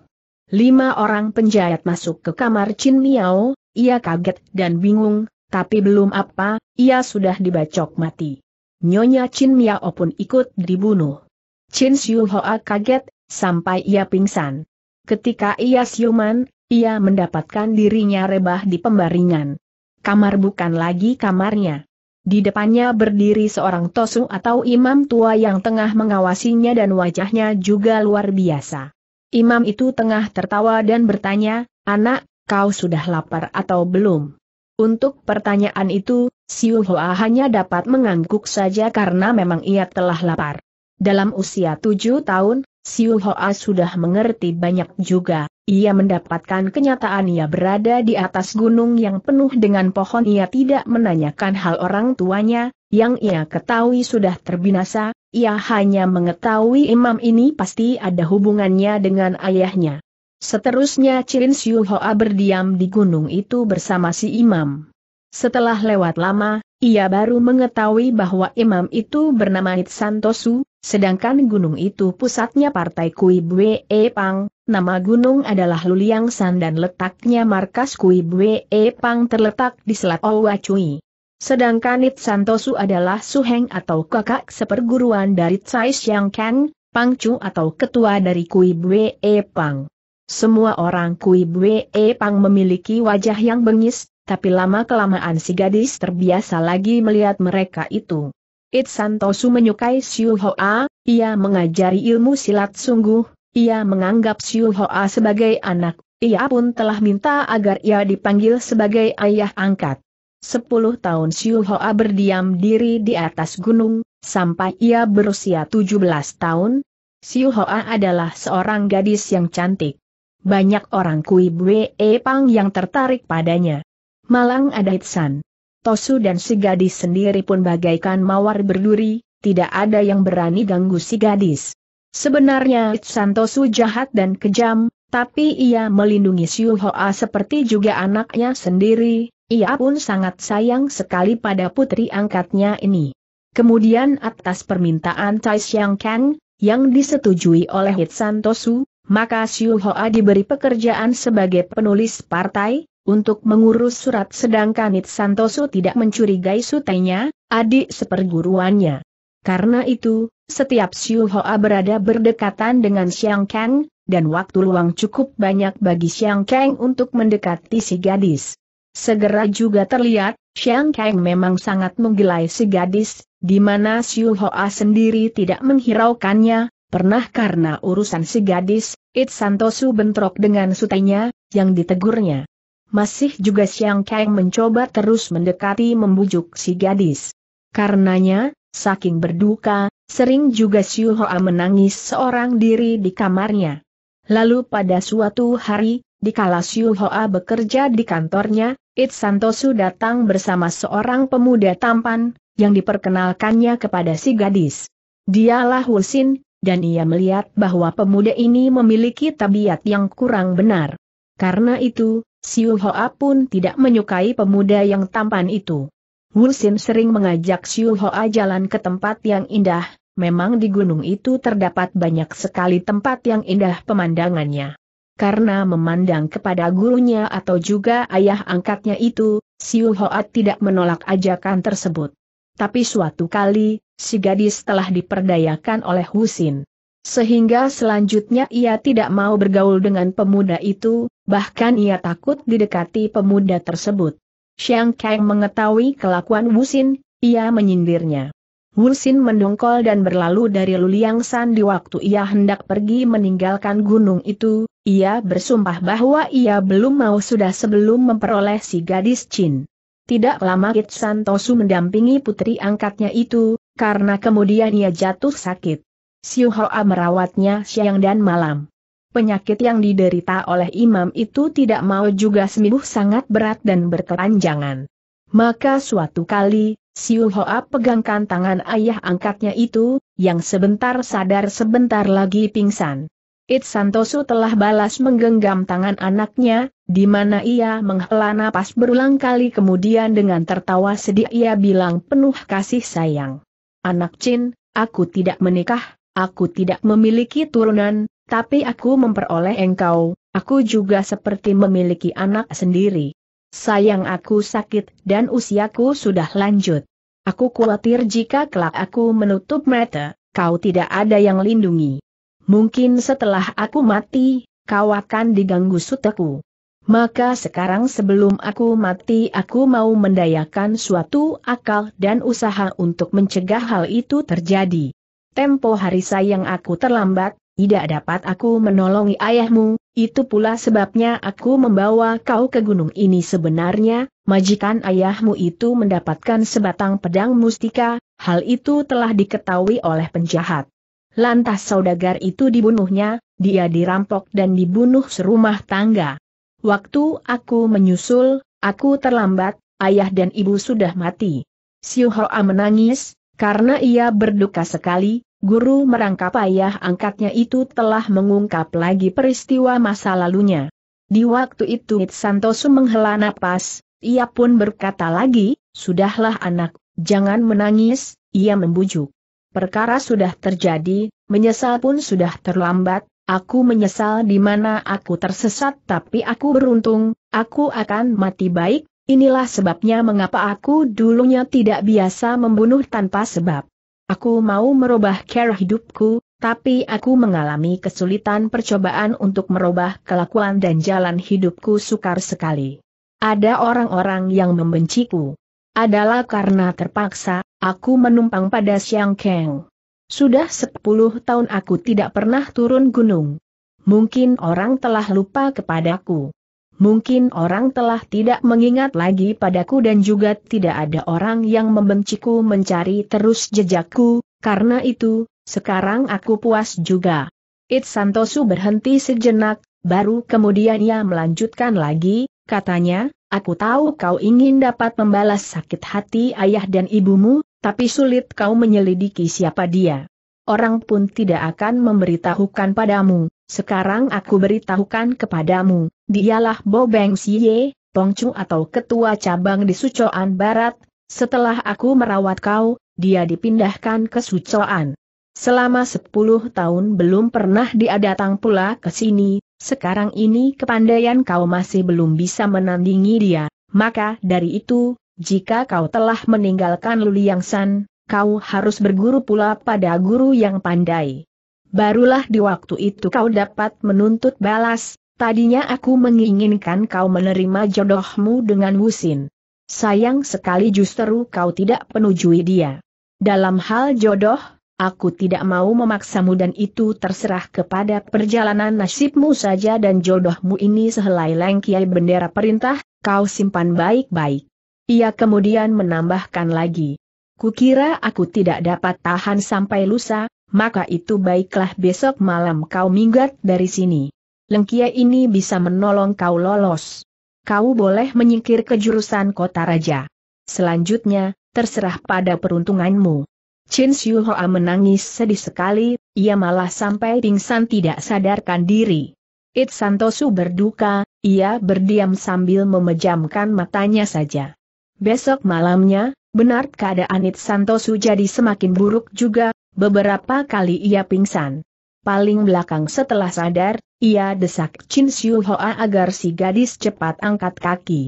Lima orang penjahat masuk ke kamar Chin Miao, ia kaget dan bingung, tapi belum apa, ia sudah dibacok mati. Nyonya Chin Miao pun ikut dibunuh. Chin Xiu Hoa kaget, sampai ia pingsan. Ketika ia siuman, ia mendapatkan dirinya rebah di pembaringan. Kamar bukan lagi kamarnya. Di depannya berdiri seorang tosu atau imam tua yang tengah mengawasinya dan wajahnya juga luar biasa. Imam itu tengah tertawa dan bertanya, anak, kau sudah lapar atau belum? Untuk pertanyaan itu, Siu Hoa hanya dapat mengangguk saja karena memang ia telah lapar. Dalam usia tujuh tahun, Siu Hoa sudah mengerti banyak juga, ia mendapatkan kenyataan ia berada di atas gunung yang penuh dengan pohon ia tidak menanyakan hal orang tuanya, yang ia ketahui sudah terbinasa, ia hanya mengetahui imam ini pasti ada hubungannya dengan ayahnya. Seterusnya Cirin Siu Hoa berdiam di gunung itu bersama si imam. Setelah lewat lama, ia baru mengetahui bahwa imam itu bernama Nitsantosu, Sedangkan gunung itu pusatnya partai Kui Bue E Pang, nama gunung adalah Luliang San dan letaknya markas Kui Bue E Pang terletak di Selat Owa Cui. Sedangkan It Santosu adalah suheng atau kakak seperguruan dari Tsai Xiang Pang Pangcu atau ketua dari Kui Bue E Pang. Semua orang Kui Bue E Pang memiliki wajah yang bengis, tapi lama-kelamaan si gadis terbiasa lagi melihat mereka itu. It Santosu menyukai Siu Hoa, ia mengajari ilmu silat sungguh, ia menganggap Siu Hoa sebagai anak, ia pun telah minta agar ia dipanggil sebagai ayah angkat. Sepuluh tahun Siu Hoa berdiam diri di atas gunung, sampai ia berusia tujuh belas tahun. Siu Hoa adalah seorang gadis yang cantik. Banyak orang Kui Bwe Pang yang tertarik padanya. Malang ada Itsan. Tosu dan si gadis sendiri pun bagaikan mawar berduri, tidak ada yang berani ganggu si gadis. Sebenarnya Tosu jahat dan kejam, tapi ia melindungi Siu Hoa seperti juga anaknya sendiri, ia pun sangat sayang sekali pada putri angkatnya ini. Kemudian atas permintaan Tai Xiang Kang, yang disetujui oleh Itsan Tosu, maka Siu Hoa diberi pekerjaan sebagai penulis partai, untuk mengurus surat sedangkan It Santoso tidak mencurigai sutenya, adik seperguruannya. Karena itu, setiap Siu Hoa berada berdekatan dengan Xiang Kang, dan waktu luang cukup banyak bagi Xiang Kang untuk mendekati si gadis. Segera juga terlihat, Xiang Kang memang sangat menggilai si gadis, di mana Siu Hoa sendiri tidak menghiraukannya, pernah karena urusan si gadis, It Santosu bentrok dengan sutenya, yang ditegurnya. Masih juga Siang Kang mencoba terus mendekati membujuk si gadis. Karenanya, saking berduka, sering juga Siu Hoa menangis seorang diri di kamarnya. Lalu pada suatu hari, dikala Siu Hoa bekerja di kantornya, It Santosu datang bersama seorang pemuda tampan, yang diperkenalkannya kepada si gadis. Dialah Husin, dan ia melihat bahwa pemuda ini memiliki tabiat yang kurang benar. Karena itu, Siu Hoa pun tidak menyukai pemuda yang tampan itu. Xin sering mengajak Siu Hoa jalan ke tempat yang indah, memang di gunung itu terdapat banyak sekali tempat yang indah pemandangannya. Karena memandang kepada gurunya atau juga ayah angkatnya itu, Siu Hoa tidak menolak ajakan tersebut. Tapi suatu kali, si gadis telah diperdayakan oleh Husin. Sehingga selanjutnya ia tidak mau bergaul dengan pemuda itu, bahkan ia takut didekati pemuda tersebut. Xiang Kai mengetahui kelakuan Wu Wusin, ia menyindirnya. Wu Wusin mendongkol dan berlalu dari Luliang San di waktu ia hendak pergi meninggalkan gunung itu, ia bersumpah bahwa ia belum mau sudah sebelum memperoleh si gadis Chin. Tidak lama Kit San Tosu mendampingi putri angkatnya itu, karena kemudian ia jatuh sakit. Siu Hoa merawatnya siang dan malam. Penyakit yang diderita oleh imam itu tidak mau juga sembuh sangat berat dan berkelanjangan. Maka suatu kali, Siu Hoa pegangkan tangan ayah angkatnya itu, yang sebentar sadar sebentar lagi pingsan. It Santoso telah balas menggenggam tangan anaknya, di mana ia menghela napas berulang kali kemudian dengan tertawa sedih ia bilang penuh kasih sayang. Anak Chin, aku tidak menikah, Aku tidak memiliki turunan, tapi aku memperoleh engkau, aku juga seperti memiliki anak sendiri. Sayang aku sakit dan usiaku sudah lanjut. Aku khawatir jika kelak aku menutup mata, kau tidak ada yang lindungi. Mungkin setelah aku mati, kau akan diganggu suteku. Maka sekarang sebelum aku mati aku mau mendayakan suatu akal dan usaha untuk mencegah hal itu terjadi tempo hari sayang aku terlambat, tidak dapat aku menolongi ayahmu, itu pula sebabnya aku membawa kau ke gunung ini sebenarnya, majikan ayahmu itu mendapatkan sebatang pedang mustika, hal itu telah diketahui oleh penjahat. Lantas saudagar itu dibunuhnya, dia dirampok dan dibunuh serumah tangga. Waktu aku menyusul, aku terlambat, ayah dan ibu sudah mati. Siu Hoa menangis, karena ia berduka sekali, guru merangkap ayah angkatnya itu telah mengungkap lagi peristiwa masa lalunya. Di waktu itu It Santoso menghela napas, ia pun berkata lagi, Sudahlah anak, jangan menangis, ia membujuk. Perkara sudah terjadi, menyesal pun sudah terlambat, aku menyesal di mana aku tersesat tapi aku beruntung, aku akan mati baik, Inilah sebabnya mengapa aku dulunya tidak biasa membunuh tanpa sebab. Aku mau merubah cara hidupku, tapi aku mengalami kesulitan percobaan untuk merubah kelakuan dan jalan hidupku sukar sekali. Ada orang-orang yang membenciku. Adalah karena terpaksa, aku menumpang pada Siang Kang. Sudah 10 tahun aku tidak pernah turun gunung. Mungkin orang telah lupa kepadaku mungkin orang telah tidak mengingat lagi padaku dan juga tidak ada orang yang membenciku mencari terus jejakku, karena itu, sekarang aku puas juga. It Santosu berhenti sejenak, baru kemudian ia melanjutkan lagi, katanya, aku tahu kau ingin dapat membalas sakit hati ayah dan ibumu, tapi sulit kau menyelidiki siapa dia. Orang pun tidak akan memberitahukan padamu, sekarang aku beritahukan kepadamu, Dialah Bobeng Siye, Tongcu atau ketua cabang di Sucoan Barat, setelah aku merawat kau, dia dipindahkan ke Sucoan. Selama 10 tahun belum pernah dia datang pula ke sini, sekarang ini kepandaian kau masih belum bisa menandingi dia, maka dari itu, jika kau telah meninggalkan Luliang San, kau harus berguru pula pada guru yang pandai. Barulah di waktu itu kau dapat menuntut balas, Tadinya aku menginginkan kau menerima jodohmu dengan Wusin. Sayang sekali justru kau tidak penujui dia. Dalam hal jodoh, aku tidak mau memaksamu dan itu terserah kepada perjalanan nasibmu saja dan jodohmu ini sehelai lengkiai bendera perintah, kau simpan baik-baik. Ia kemudian menambahkan lagi. Kukira aku tidak dapat tahan sampai lusa, maka itu baiklah besok malam kau minggat dari sini. Lengkia ini bisa menolong kau lolos. Kau boleh menyingkir ke jurusan kota raja. Selanjutnya, terserah pada peruntunganmu. Chen Xiu Hoa menangis sedih sekali, ia malah sampai pingsan tidak sadarkan diri. It Santosu berduka, ia berdiam sambil memejamkan matanya saja. Besok malamnya, benar keadaan It Santosu jadi semakin buruk juga, beberapa kali ia pingsan paling belakang setelah sadar, ia desak Chin Siu Hoa agar si gadis cepat angkat kaki.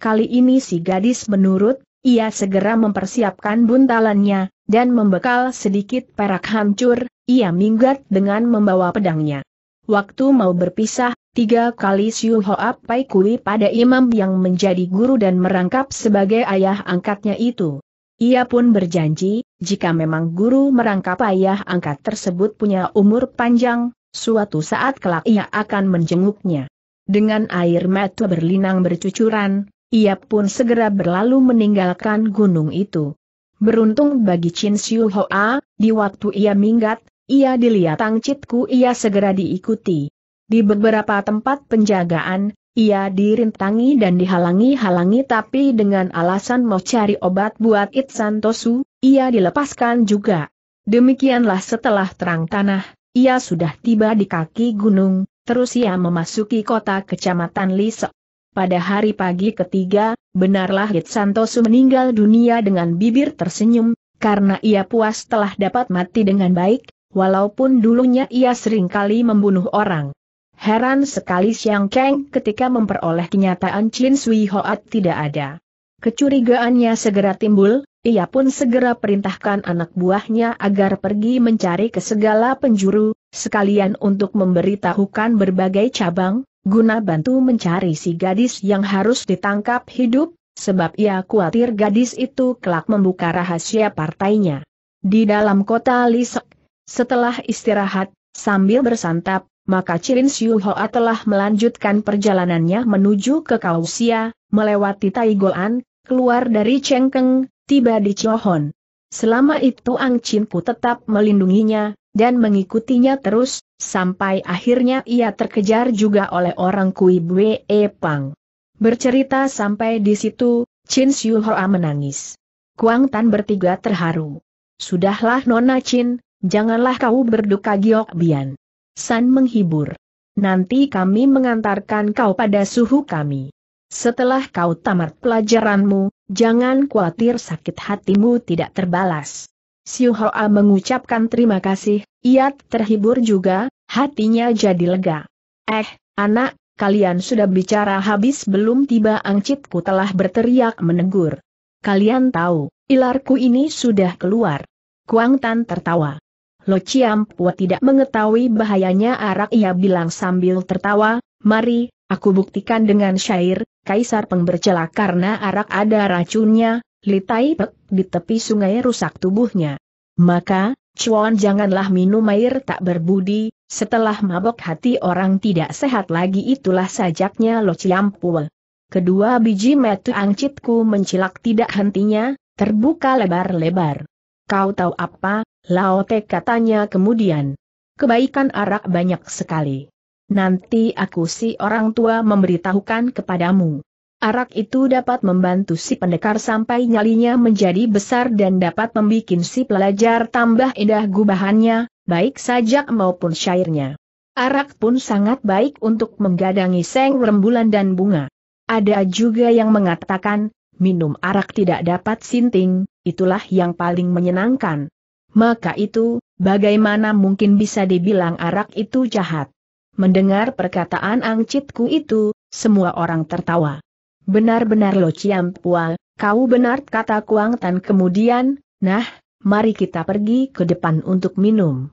Kali ini si gadis menurut, ia segera mempersiapkan buntalannya, dan membekal sedikit perak hancur, ia minggat dengan membawa pedangnya. Waktu mau berpisah, tiga kali Siu Hoa Pai Kui pada imam yang menjadi guru dan merangkap sebagai ayah angkatnya itu. Ia pun berjanji, jika memang guru merangkap ayah angkat tersebut punya umur panjang, suatu saat kelak ia akan menjenguknya. Dengan air mata berlinang bercucuran, ia pun segera berlalu meninggalkan gunung itu. Beruntung bagi Chin Siu Hoa, di waktu ia minggat, ia dilihat Tang ia segera diikuti. Di beberapa tempat penjagaan, ia dirintangi dan dihalangi-halangi tapi dengan alasan mau cari obat buat It Santosu, ia dilepaskan juga. Demikianlah setelah terang tanah, ia sudah tiba di kaki gunung, terus ia memasuki kota kecamatan Lise. Pada hari pagi ketiga, benarlah Hit Santosu meninggal dunia dengan bibir tersenyum, karena ia puas telah dapat mati dengan baik, walaupun dulunya ia seringkali membunuh orang. Heran sekali Xiang Kang ketika memperoleh kenyataan Chin Sui Hoat tidak ada. Kecurigaannya segera timbul, ia pun segera perintahkan anak buahnya agar pergi mencari ke segala penjuru, sekalian untuk memberitahukan berbagai cabang, guna bantu mencari si gadis yang harus ditangkap hidup, sebab ia khawatir gadis itu kelak membuka rahasia partainya. Di dalam kota Lisek, setelah istirahat, sambil bersantap, maka Cilin Siu telah melanjutkan perjalanannya menuju ke Kausia, melewati Taigoan, keluar dari Chengkeng, tiba di Chohon. Selama itu Ang Pu tetap melindunginya, dan mengikutinya terus, sampai akhirnya ia terkejar juga oleh orang Kui Bwe e Pang. Bercerita sampai di situ, Chin Siu menangis. Kuang Tan bertiga terharu. Sudahlah Nona Chin, janganlah kau berduka giok bian. San menghibur. Nanti kami mengantarkan kau pada suhu kami. Setelah kau tamat pelajaranmu, jangan khawatir sakit hatimu tidak terbalas. Siu Hoa mengucapkan terima kasih, ia terhibur juga, hatinya jadi lega. Eh, anak, kalian sudah bicara habis belum tiba angcitku telah berteriak menegur. Kalian tahu, ilarku ini sudah keluar. Kuang Tan tertawa. Lo Pua tidak mengetahui bahayanya arak ia bilang sambil tertawa, mari, aku buktikan dengan syair, Kaisar pembercela karena arak ada racunnya, litai pek di tepi sungai rusak tubuhnya. Maka, Cuan janganlah minum air tak berbudi, setelah mabok hati orang tidak sehat lagi itulah sajaknya Lo Pua. Kedua biji metu angcitku mencilak tidak hentinya, terbuka lebar-lebar. Kau tahu apa, Lao Te katanya kemudian. Kebaikan arak banyak sekali. Nanti aku si orang tua memberitahukan kepadamu. Arak itu dapat membantu si pendekar sampai nyalinya menjadi besar dan dapat membuat si pelajar tambah indah gubahannya, baik sajak maupun syairnya. Arak pun sangat baik untuk menggadangi seng rembulan dan bunga. Ada juga yang mengatakan, minum arak tidak dapat sinting, itulah yang paling menyenangkan. Maka itu, bagaimana mungkin bisa dibilang arak itu jahat? Mendengar perkataan angcitku itu, semua orang tertawa. Benar-benar lo ciam pual, kau benar kata Kuang Tan kemudian, nah, mari kita pergi ke depan untuk minum.